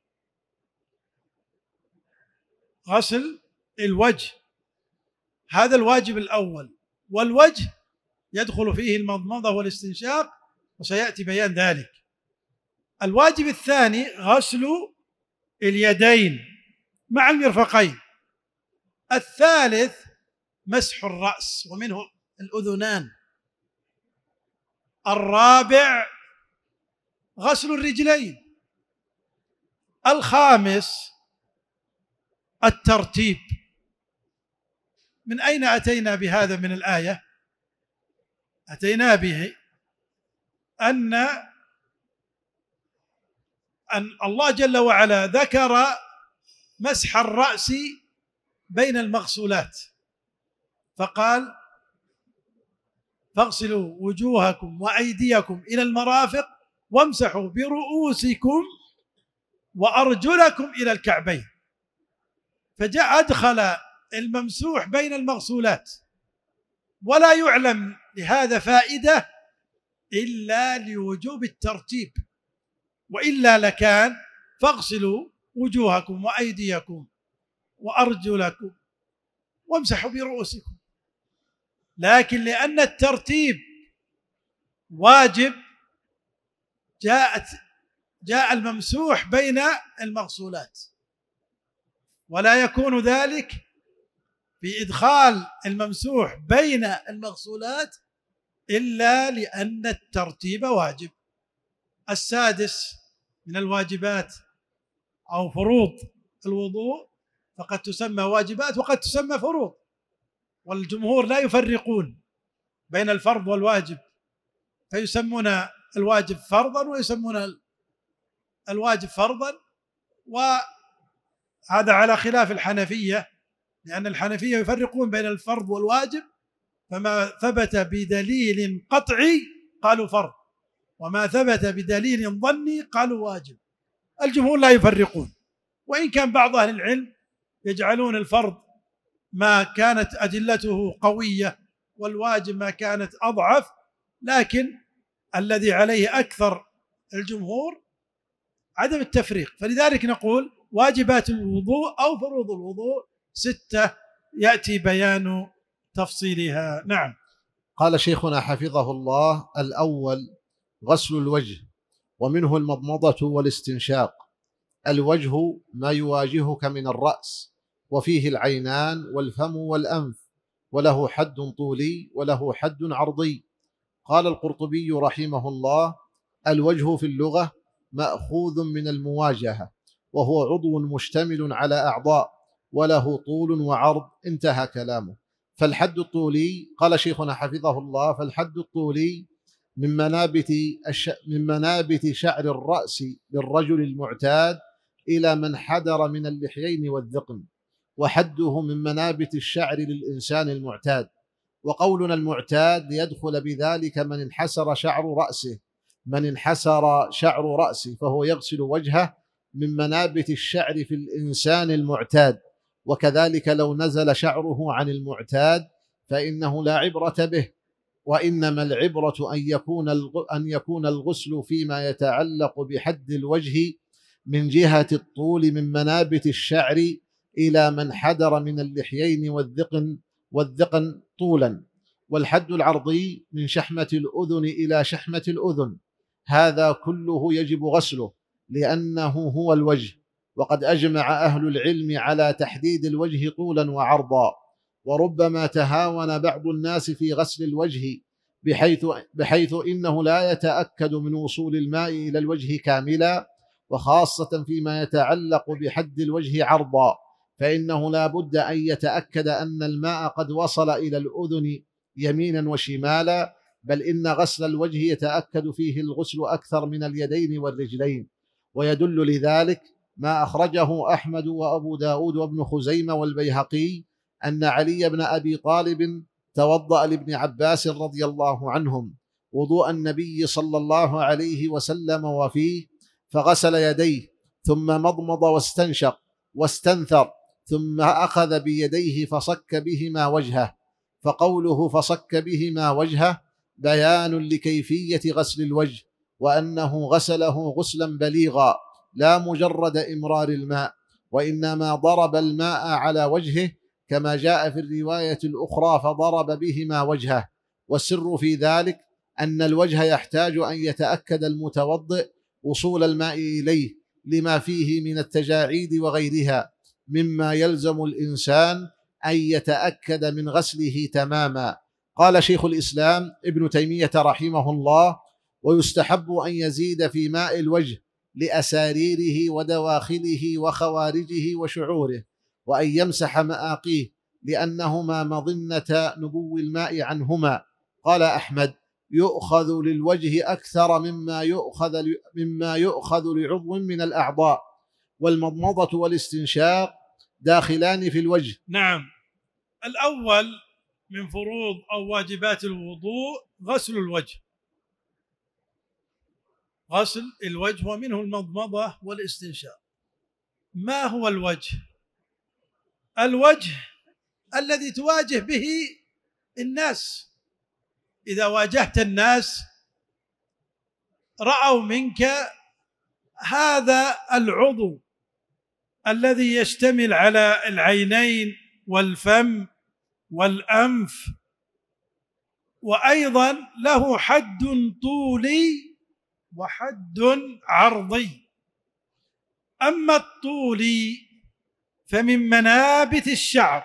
غسل الوجه هذا الواجب الأول والوجه يدخل فيه المضمضة والاستنشاق وسيأتي بيان ذلك الواجب الثاني غسل اليدين مع المرفقين الثالث مسح الرأس ومنه الأذنان الرابع غسل الرجلين الخامس الترتيب من اين اتينا بهذا من الايه اتينا به ان ان الله جل وعلا ذكر مسح الراس بين المغسولات فقال فاغسلوا وجوهكم وأيديكم إلى المرافق وامسحوا برؤوسكم وأرجلكم إلى الكعبين فجاء أدخل الممسوح بين المغسولات ولا يعلم لهذا فائدة إلا لوجوب الترتيب وإلا لكان فاغسلوا وجوهكم وأيديكم وأرجلكم وامسحوا برؤوسكم لكن لأن الترتيب واجب جاءت جاء الممسوح بين المغسولات ولا يكون ذلك بإدخال الممسوح بين المغسولات إلا لأن الترتيب واجب السادس من الواجبات أو فروض الوضوء فقد تسمى واجبات وقد تسمى فروض والجمهور لا يفرقون بين الفرض والواجب فيسمون الواجب فرضا ويسمون الواجب فرضا وهذا على خلاف الحنفية لأن الحنفية يفرقون بين الفرض والواجب فما ثبت بدليل قطعي قالوا فرض وما ثبت بدليل ظني قالوا واجب الجمهور لا يفرقون وإن كان بعض أهل العلم يجعلون الفرض ما كانت ادلته قويه والواجب ما كانت اضعف لكن الذي عليه اكثر الجمهور عدم التفريق فلذلك نقول واجبات الوضوء او فروض الوضوء سته ياتي بيان تفصيلها نعم قال شيخنا حفظه الله الاول غسل الوجه ومنه المضمضه والاستنشاق الوجه ما يواجهك من الراس وفيه العينان والفم والأنف وله حد طولي وله حد عرضي قال القرطبي رحمه الله الوجه في اللغة مأخوذ من المواجهة وهو عضو مشتمل على أعضاء وله طول وعرض انتهى كلامه فالحد الطولي قال شيخنا حفظه الله فالحد الطولي من منابت من منابت شعر الرأس للرجل المعتاد إلى من حدر من اللحيين والذقن وحده من منابت الشعر للإنسان المعتاد وقولنا المعتاد ليدخل بذلك من انحسر شعر رأسه من انحسر شعر رأسه فهو يغسل وجهه من منابت الشعر في الإنسان المعتاد وكذلك لو نزل شعره عن المعتاد فإنه لا عبرة به وإنما العبرة أن يكون أن يكون الغسل فيما يتعلق بحد الوجه من جهة الطول من منابت الشعر إلى من حدر من اللحيين والذقن والذقن طولا والحد العرضي من شحمة الأذن إلى شحمة الأذن هذا كله يجب غسله لأنه هو الوجه وقد أجمع أهل العلم على تحديد الوجه طولا وعرضا وربما تهاون بعض الناس في غسل الوجه بحيث بحيث انه لا يتاكد من وصول الماء الى الوجه كاملا وخاصه فيما يتعلق بحد الوجه عرضا فإنه لا بد أن يتأكد أن الماء قد وصل إلى الأذن يمينا وشمالا بل إن غسل الوجه يتأكد فيه الغسل أكثر من اليدين والرجلين ويدل لذلك ما أخرجه أحمد وأبو داود وابن خزيمة والبيهقي أن علي بن أبي طالب توضأ لابن عباس رضي الله عنهم وضوء النبي صلى الله عليه وسلم وفيه فغسل يديه ثم مضمض واستنشق واستنثر ثم أخذ بيديه فصك بهما وجهه فقوله فصك بهما وجهه بيان لكيفية غسل الوجه وأنه غسله غسلا بليغا لا مجرد إمرار الماء وإنما ضرب الماء على وجهه كما جاء في الرواية الأخرى فضرب بهما وجهه والسر في ذلك أن الوجه يحتاج أن يتأكد المتوضئ وصول الماء إليه لما فيه من التجاعيد وغيرها مما يلزم الانسان ان يتاكد من غسله تماما قال شيخ الاسلام ابن تيميه رحمه الله ويستحب ان يزيد في ماء الوجه لاساريره ودواخله وخوارجه وشعوره وان يمسح ماقيه لانهما مظنه نبو الماء عنهما قال احمد يؤخذ للوجه اكثر مما يؤخذ مما يؤخذ لعضو من الاعضاء والمضمضة والاستنشاق داخلان في الوجه نعم الأول من فروض أو واجبات الوضوء غسل الوجه غسل الوجه ومنه المضمضة والاستنشاق ما هو الوجه؟ الوجه الذي تواجه به الناس إذا واجهت الناس رأوا منك هذا العضو الذي يشتمل على العينين والفم والانف وايضا له حد طولي وحد عرضي اما الطولي فمن منابت الشعر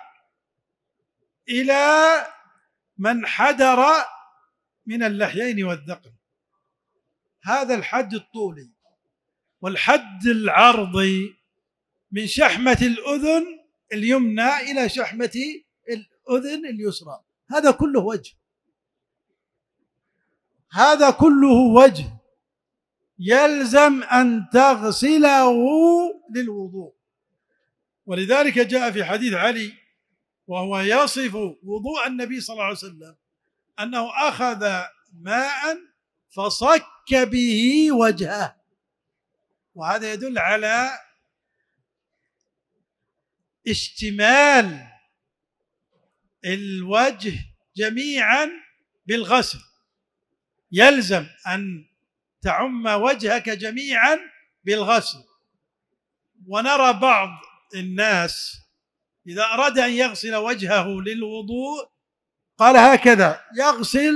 الى من حدر من اللحيين والذقن هذا الحد الطولي والحد العرضي من شحمة الأذن اليمنى إلى شحمة الأذن اليسرى هذا كله وجه هذا كله وجه يلزم أن تغسله للوضوء ولذلك جاء في حديث علي وهو يصف وضوء النبي صلى الله عليه وسلم أنه أخذ ماء فصك به وجهه وهذا يدل على اشتمال الوجه جميعا بالغسل يلزم ان تعم وجهك جميعا بالغسل ونرى بعض الناس اذا اراد ان يغسل وجهه للوضوء قال هكذا يغسل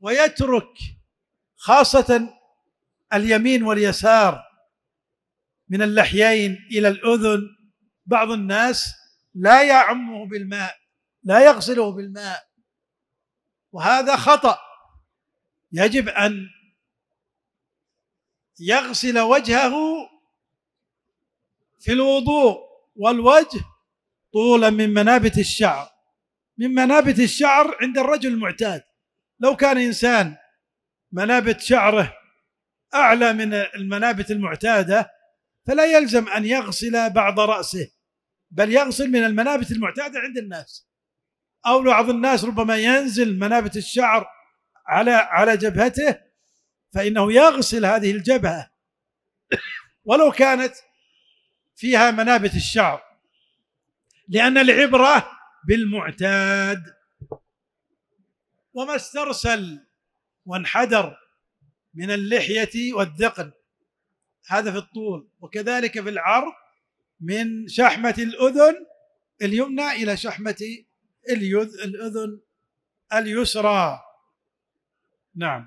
ويترك خاصه اليمين واليسار من اللحيين الى الاذن بعض الناس لا يعمه بالماء لا يغسله بالماء وهذا خطا يجب ان يغسل وجهه في الوضوء والوجه طولا من منابت الشعر من منابت الشعر عند الرجل المعتاد لو كان انسان منابت شعره اعلى من المنابت المعتاده فلا يلزم أن يغسل بعض رأسه بل يغسل من المنابت المعتادة عند الناس أو بعض الناس ربما ينزل منابت الشعر على على جبهته فإنه يغسل هذه الجبهة ولو كانت فيها منابت الشعر لأن العبرة بالمعتاد وما استرسل وانحدر من اللحية والذقن هذا في الطول وكذلك في العرض من شحمة الأذن اليمنى إلى شحمة الأذن اليسرى نعم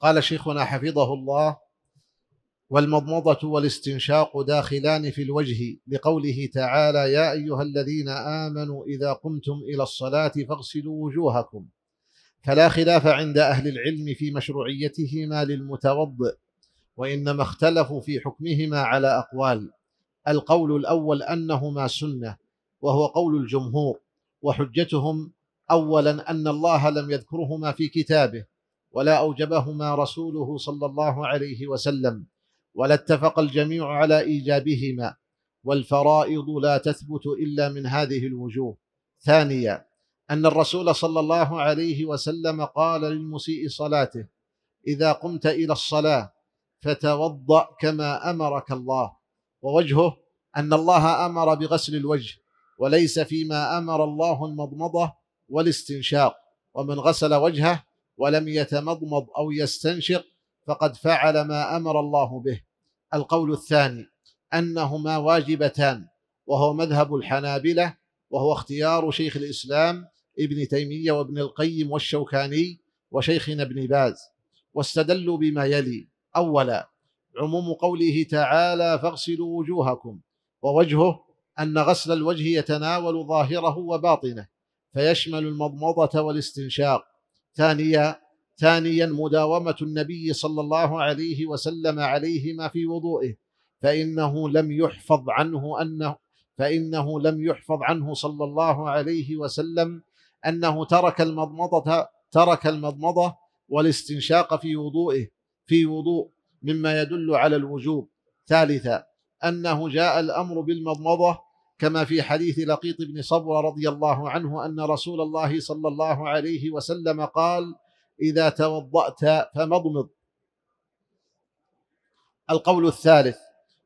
قال شيخنا حفظه الله والمضمضة والاستنشاق داخلان في الوجه لقوله تعالى يا أيها الذين آمنوا إذا قمتم إلى الصلاة فاغسلوا وجوهكم فلا خلاف عند أهل العلم في مشروعيتهما للمتوضئ وإنما اختلفوا في حكمهما على أقوال القول الأول أنهما سنة وهو قول الجمهور وحجتهم أولا أن الله لم يذكرهما في كتابه ولا أوجبهما رسوله صلى الله عليه وسلم ولا اتفق الجميع على إيجابهما والفرائض لا تثبت إلا من هذه الوجوه ثانيا أن الرسول صلى الله عليه وسلم قال للمسيء صلاته إذا قمت إلى الصلاة فتوضأ كما أمرك الله ووجهه أن الله أمر بغسل الوجه وليس فيما أمر الله المضمضة والاستنشاق ومن غسل وجهه ولم يتمضمض أو يستنشق فقد فعل ما أمر الله به القول الثاني أنهما واجبتان وهو مذهب الحنابلة وهو اختيار شيخ الإسلام ابن تيمية وابن القيم والشوكاني وشيخنا ابن باز واستدلوا بما يلي أولا عموم قوله تعالى فاغسلوا وجوهكم ووجهه أن غسل الوجه يتناول ظاهره وباطنه فيشمل المضمضة والاستنشاق ثانيا ثانيا مداومة النبي صلى الله عليه وسلم عليهما في وضوئه فإنه لم يحفظ عنه أنه فإنه لم يحفظ عنه صلى الله عليه وسلم أنه ترك المضمضة ترك المضمضة والاستنشاق في وضوئه في وضوء مما يدل على الوجوب ثالثا أنه جاء الأمر بالمضمضة كما في حديث لقيط بن صبرة رضي الله عنه أن رسول الله صلى الله عليه وسلم قال إذا توضأت فمضمض القول الثالث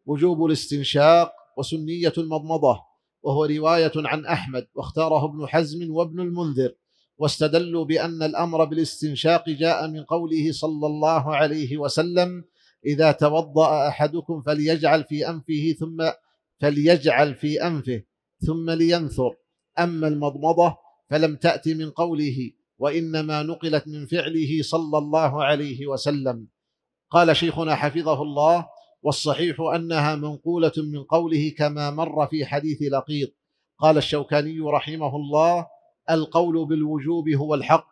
وجوب الاستنشاق وسنية المضمضة وهو رواية عن أحمد واختاره ابن حزم وابن المنذر واستدلوا بأن الأمر بالاستنشاق جاء من قوله صلى الله عليه وسلم إذا توضأ أحدكم فليجعل في أنفه ثم فليجعل في أنفه ثم لينثر أما المضمضة فلم تأتي من قوله وإنما نقلت من فعله صلى الله عليه وسلم قال شيخنا حفظه الله والصحيح أنها منقولة من قوله كما مر في حديث لقيط قال الشوكاني رحمه الله القول بالوجوب هو الحق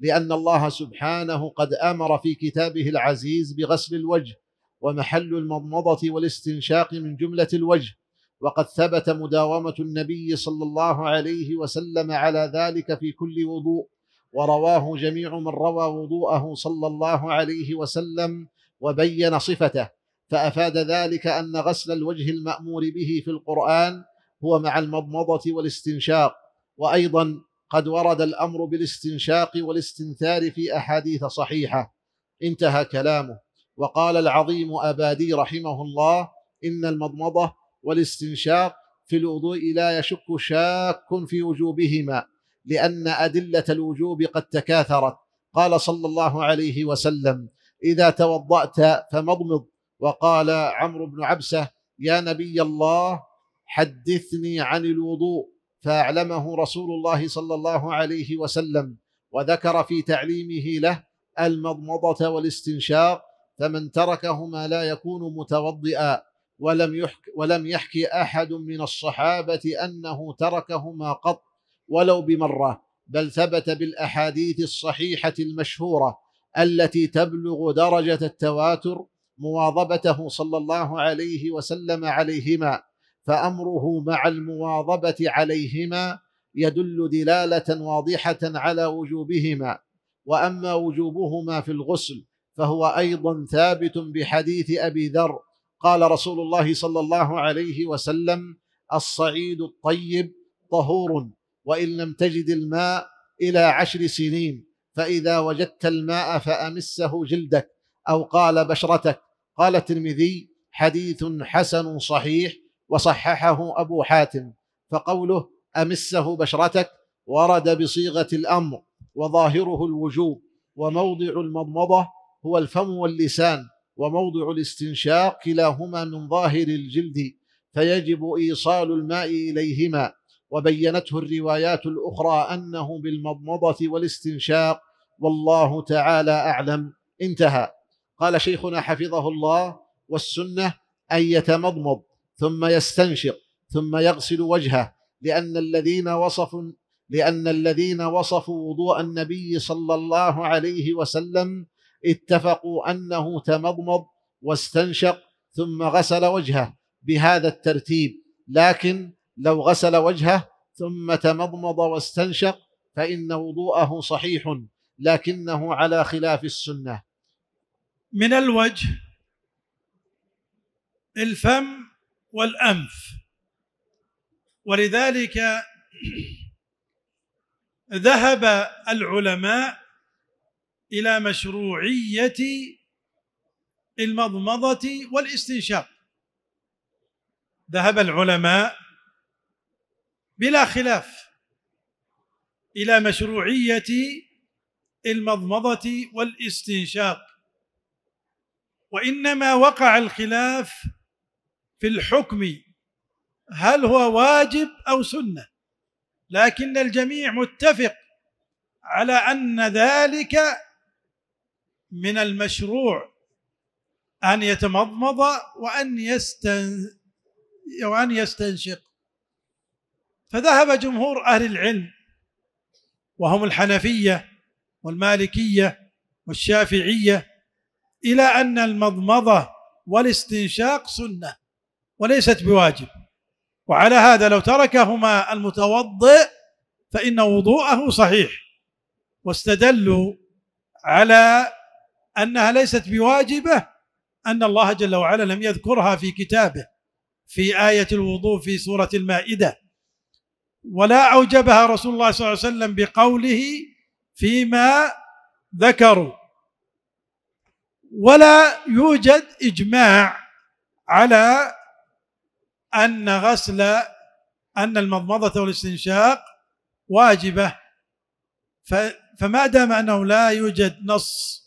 لان الله سبحانه قد امر في كتابه العزيز بغسل الوجه ومحل المضمضه والاستنشاق من جمله الوجه وقد ثبت مداومه النبي صلى الله عليه وسلم على ذلك في كل وضوء ورواه جميع من روى وضوءه صلى الله عليه وسلم وبين صفته فافاد ذلك ان غسل الوجه المامور به في القران هو مع المضمضه والاستنشاق وايضا قد ورد الامر بالاستنشاق والاستنثار في احاديث صحيحه انتهى كلامه وقال العظيم ابادي رحمه الله ان المضمضه والاستنشاق في الوضوء لا يشك شاك في وجوبهما لان ادله الوجوب قد تكاثرت قال صلى الله عليه وسلم اذا توضات فمضمض وقال عمرو بن عبسه يا نبي الله حدثني عن الوضوء فأعلمه رسول الله صلى الله عليه وسلم وذكر في تعليمه له المضمضة والاستنشاق فمن تركهما لا يكون متوضئا ولم يحك ولم يحكي أحد من الصحابة أنه تركهما قط ولو بمرة بل ثبت بالأحاديث الصحيحة المشهورة التي تبلغ درجة التواتر مواظبته صلى الله عليه وسلم عليهما فامره مع المواظبه عليهما يدل دلاله واضحه على وجوبهما واما وجوبهما في الغسل فهو ايضا ثابت بحديث ابي ذر قال رسول الله صلى الله عليه وسلم الصعيد الطيب طهور وان لم تجد الماء الى عشر سنين فاذا وجدت الماء فامسه جلدك او قال بشرتك قال الترمذي حديث حسن صحيح وصححه أبو حاتم فقوله أمسه بشرتك ورد بصيغة الأمر وظاهره الوجوب وموضع المضمضة هو الفم واللسان وموضع الاستنشاق كلاهما من ظاهر الجلد فيجب ايصال الماء اليهما وبينته الروايات الاخرى انه بالمضمضه والاستنشاق والله تعالى اعلم انتهى قال شيخنا حفظه الله والسنه ان يتمضمض ثم يستنشق ثم يغسل وجهه لأن الذين وصفوا لأن الذين وصفوا وضوء النبي صلى الله عليه وسلم اتفقوا أنه تمضمض واستنشق ثم غسل وجهه بهذا الترتيب لكن لو غسل وجهه ثم تمضمض واستنشق فإن وضوءه صحيح لكنه على خلاف السنة من الوجه الفم والأنف ولذلك ذهب العلماء إلى مشروعية المضمضة والاستنشاق ذهب العلماء بلا خلاف إلى مشروعية المضمضة والاستنشاق وإنما وقع الخلاف في الحكم هل هو واجب او سنه لكن الجميع متفق على ان ذلك من المشروع ان يتمضمض وان يستن وان يستنشق فذهب جمهور اهل العلم وهم الحنفيه والمالكيه والشافعيه الى ان المضمضه والاستنشاق سنه وليست بواجب وعلى هذا لو تركهما المتوضئ فإن وضوءه صحيح واستدلوا على أنها ليست بواجبة أن الله جل وعلا لم يذكرها في كتابه في آية الوضوء في سورة المائدة ولا أوجبها رسول الله صلى الله عليه وسلم بقوله فيما ذكروا ولا يوجد إجماع على أن غسل أن المضمضة والاستنشاق واجبة فما دام أنه لا يوجد نص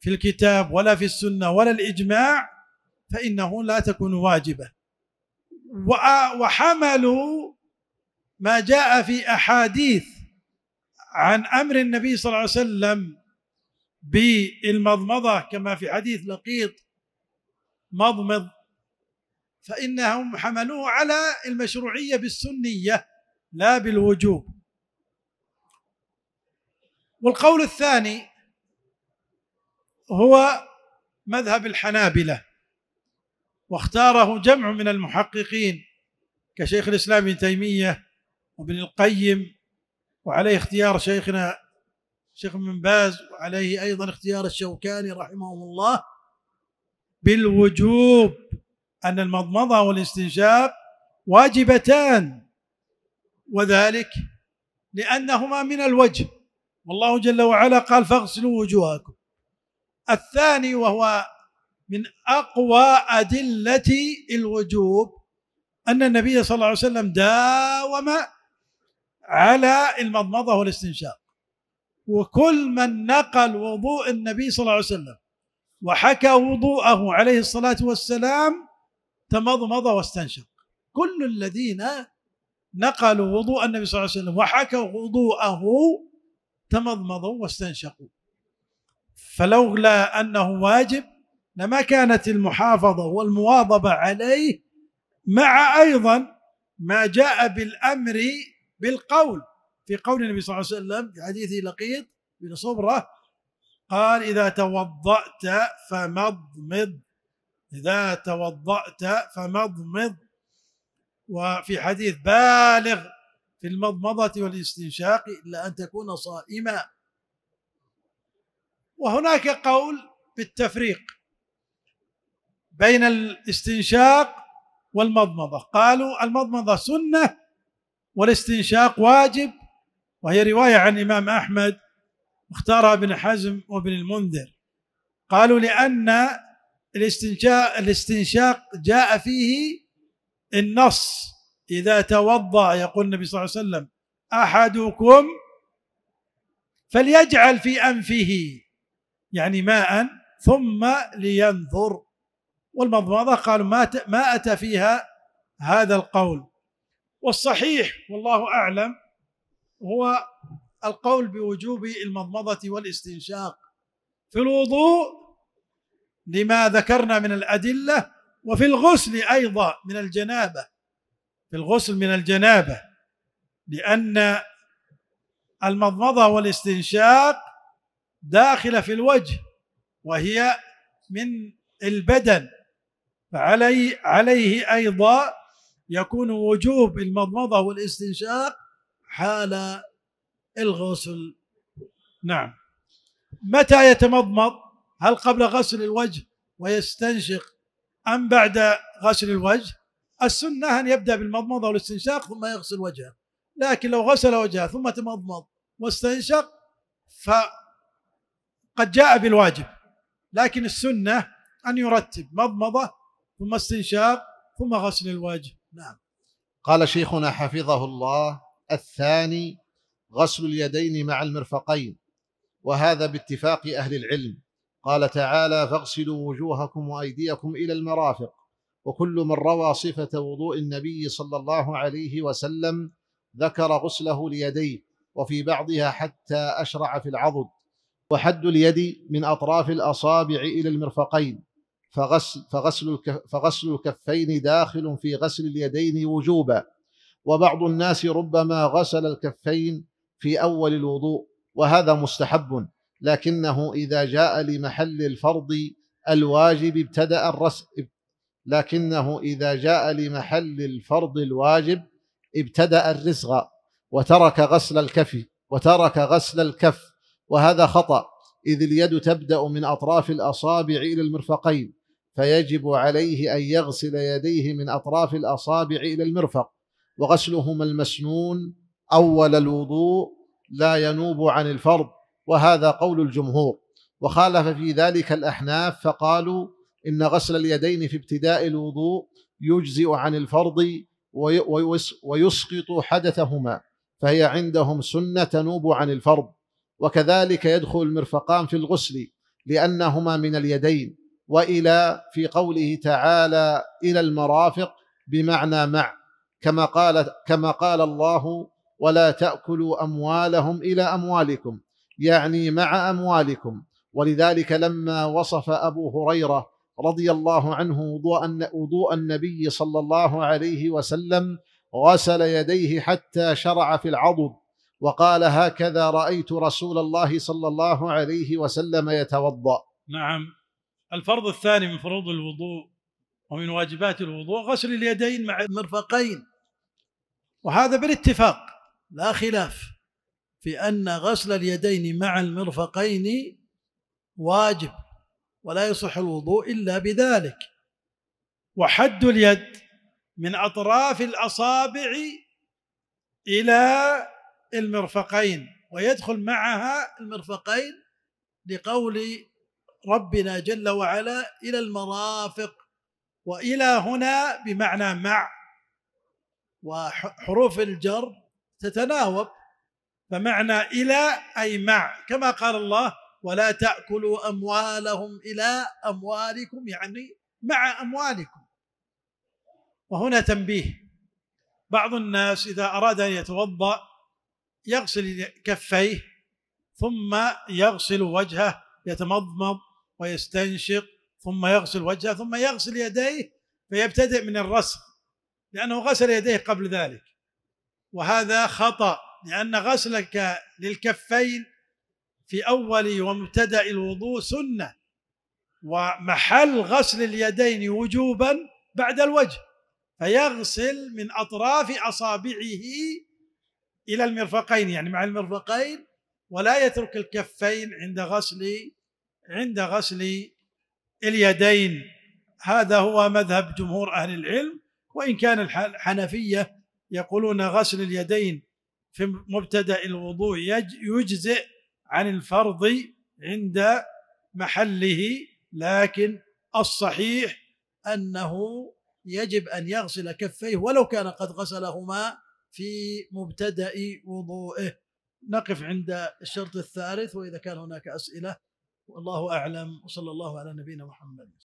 في الكتاب ولا في السنة ولا الإجماع فإنه لا تكون واجبة وحملوا ما جاء في أحاديث عن أمر النبي صلى الله عليه وسلم بالمضمضة كما في حديث لقيط مضمض فإنهم حملوه على المشروعية بالسنية لا بالوجوب والقول الثاني هو مذهب الحنابلة واختاره جمع من المحققين كشيخ الإسلام ابن تيمية وابن القيم وعليه اختيار شيخنا شيخ من باز وعليه أيضا اختيار الشوكاني رحمه الله بالوجوب أن المضمضة والاستنشاق واجبتان وذلك لأنهما من الوجه والله جل وعلا قال فاغسلوا وجوهكم الثاني وهو من أقوى أدلة الوجوب أن النبي صلى الله عليه وسلم داوم على المضمضة والاستنشاق وكل من نقل وضوء النبي صلى الله عليه وسلم وحكى وضوءه عليه الصلاة والسلام تمضمض واستنشق كل الذين نقلوا وضوء النبي صلى الله عليه وسلم وحكوا وضوءه تمضمضوا واستنشقوا فلولا انه واجب لما كانت المحافظه والمواظبه عليه مع ايضا ما جاء بالامر بالقول في قول النبي صلى الله عليه وسلم في حديث لقيط بن صبره قال اذا توضات فمضمض إذا توضأت فمضمض وفي حديث بالغ في المضمضة والاستنشاق إلا أن تكون صائما وهناك قول بالتفريق بين الاستنشاق والمضمضة قالوا المضمضة سنة والاستنشاق واجب وهي رواية عن الإمام أحمد اختارها ابن حزم وابن المنذر قالوا لأن الاستنشاق الاستنشاق جاء فيه النص إذا توضأ يقول النبي صلى الله عليه وسلم أحدكم فليجعل في أنفه يعني ماء ثم لينظر والمضمضة قالوا ما ما أتى فيها هذا القول والصحيح والله أعلم هو القول بوجوب المضمضة والاستنشاق في الوضوء لما ذكرنا من الأدلة وفي الغسل أيضا من الجنابة في الغسل من الجنابة لأن المضمضة والاستنشاق داخلة في الوجه وهي من البدن فعليه عليه أيضا يكون وجوب المضمضة والاستنشاق حال الغسل نعم متى يتمضمض هل قبل غسل الوجه ويستنشق أم بعد غسل الوجه السنة أن يبدأ بالمضمضة والاستنشاق ثم يغسل وجهه لكن لو غسل وجهه ثم تمضمض واستنشق فقد جاء بالواجب لكن السنة أن يرتب مضمضة ثم استنشاق ثم غسل الوجه نعم قال شيخنا حفظه الله الثاني غسل اليدين مع المرفقين وهذا باتفاق أهل العلم قال تعالى فاغسلوا وجوهكم وايديكم الى المرافق وكل من روى صفه وضوء النبي صلى الله عليه وسلم ذكر غسله ليديه وفي بعضها حتى اشرع في العضد وحد اليد من اطراف الاصابع الى المرفقين فغسل فغسل فغسل الكفين داخل في غسل اليدين وجوبا وبعض الناس ربما غسل الكفين في اول الوضوء وهذا مستحب لكنه إذا جاء لمحل الفرض الواجب ابتدأ الرسم لكنه إذا جاء لمحل الفرض الواجب ابتدأ الرسغ وترك غسل الكف وترك غسل الكف وهذا خطأ إذ اليد تبدأ من أطراف الأصابع إلى المرفقين فيجب عليه أن يغسل يديه من أطراف الأصابع إلى المرفق وغسلهما المسنون أول الوضوء لا ينوب عن الفرض وهذا قول الجمهور وخالف في ذلك الأحناف فقالوا إن غسل اليدين في ابتداء الوضوء يجزئ عن الفرض ويسقط حدثهما فهي عندهم سنة تنوب عن الفرض وكذلك يدخل المرفقان في الغسل لأنهما من اليدين وإلى في قوله تعالى إلى المرافق بمعنى مع كما قال كما قال الله ولا تأكلوا أموالهم إلى أموالكم يعني مع أموالكم ولذلك لما وصف أبو هريرة رضي الله عنه وضوء وضوء النبي صلى الله عليه وسلم غسل يديه حتى شرع في العضد وقال هكذا رأيت رسول الله صلى الله عليه وسلم يتوضأ نعم الفرض الثاني من فروض الوضوء ومن واجبات الوضوء غسل اليدين مع المرفقين وهذا بالاتفاق لا خلاف بأن غسل اليدين مع المرفقين واجب ولا يصح الوضوء إلا بذلك وحد اليد من أطراف الأصابع إلى المرفقين ويدخل معها المرفقين لقول ربنا جل وعلا إلى المرافق وإلى هنا بمعنى مع وحروف الجر تتناوب فمعنى إلى أي مع كما قال الله ولا تأكلوا أموالهم إلى أموالكم يعني مع أموالكم وهنا تنبيه بعض الناس إذا أراد أن يتوضأ يغسل كفيه ثم يغسل وجهه يتمضمض ويستنشق ثم يغسل وجهه ثم يغسل يديه فيبتدئ من الرسم لأنه غسل يديه قبل ذلك وهذا خطأ لأن غسلك للكفين في أول ومبتدأ الوضوء سنة ومحل غسل اليدين وجوبا بعد الوجه فيغسل من أطراف أصابعه إلى المرفقين يعني مع المرفقين ولا يترك الكفين عند غسل عند غسل اليدين هذا هو مذهب جمهور أهل العلم وإن كان الحنفية يقولون غسل اليدين في مبتدا الوضوء يجزئ عن الفرض عند محله لكن الصحيح انه يجب ان يغسل كفيه ولو كان قد غسلهما في مبتدا وضوئه نقف عند الشرط الثالث واذا كان هناك اسئله والله اعلم وصلى الله على نبينا محمد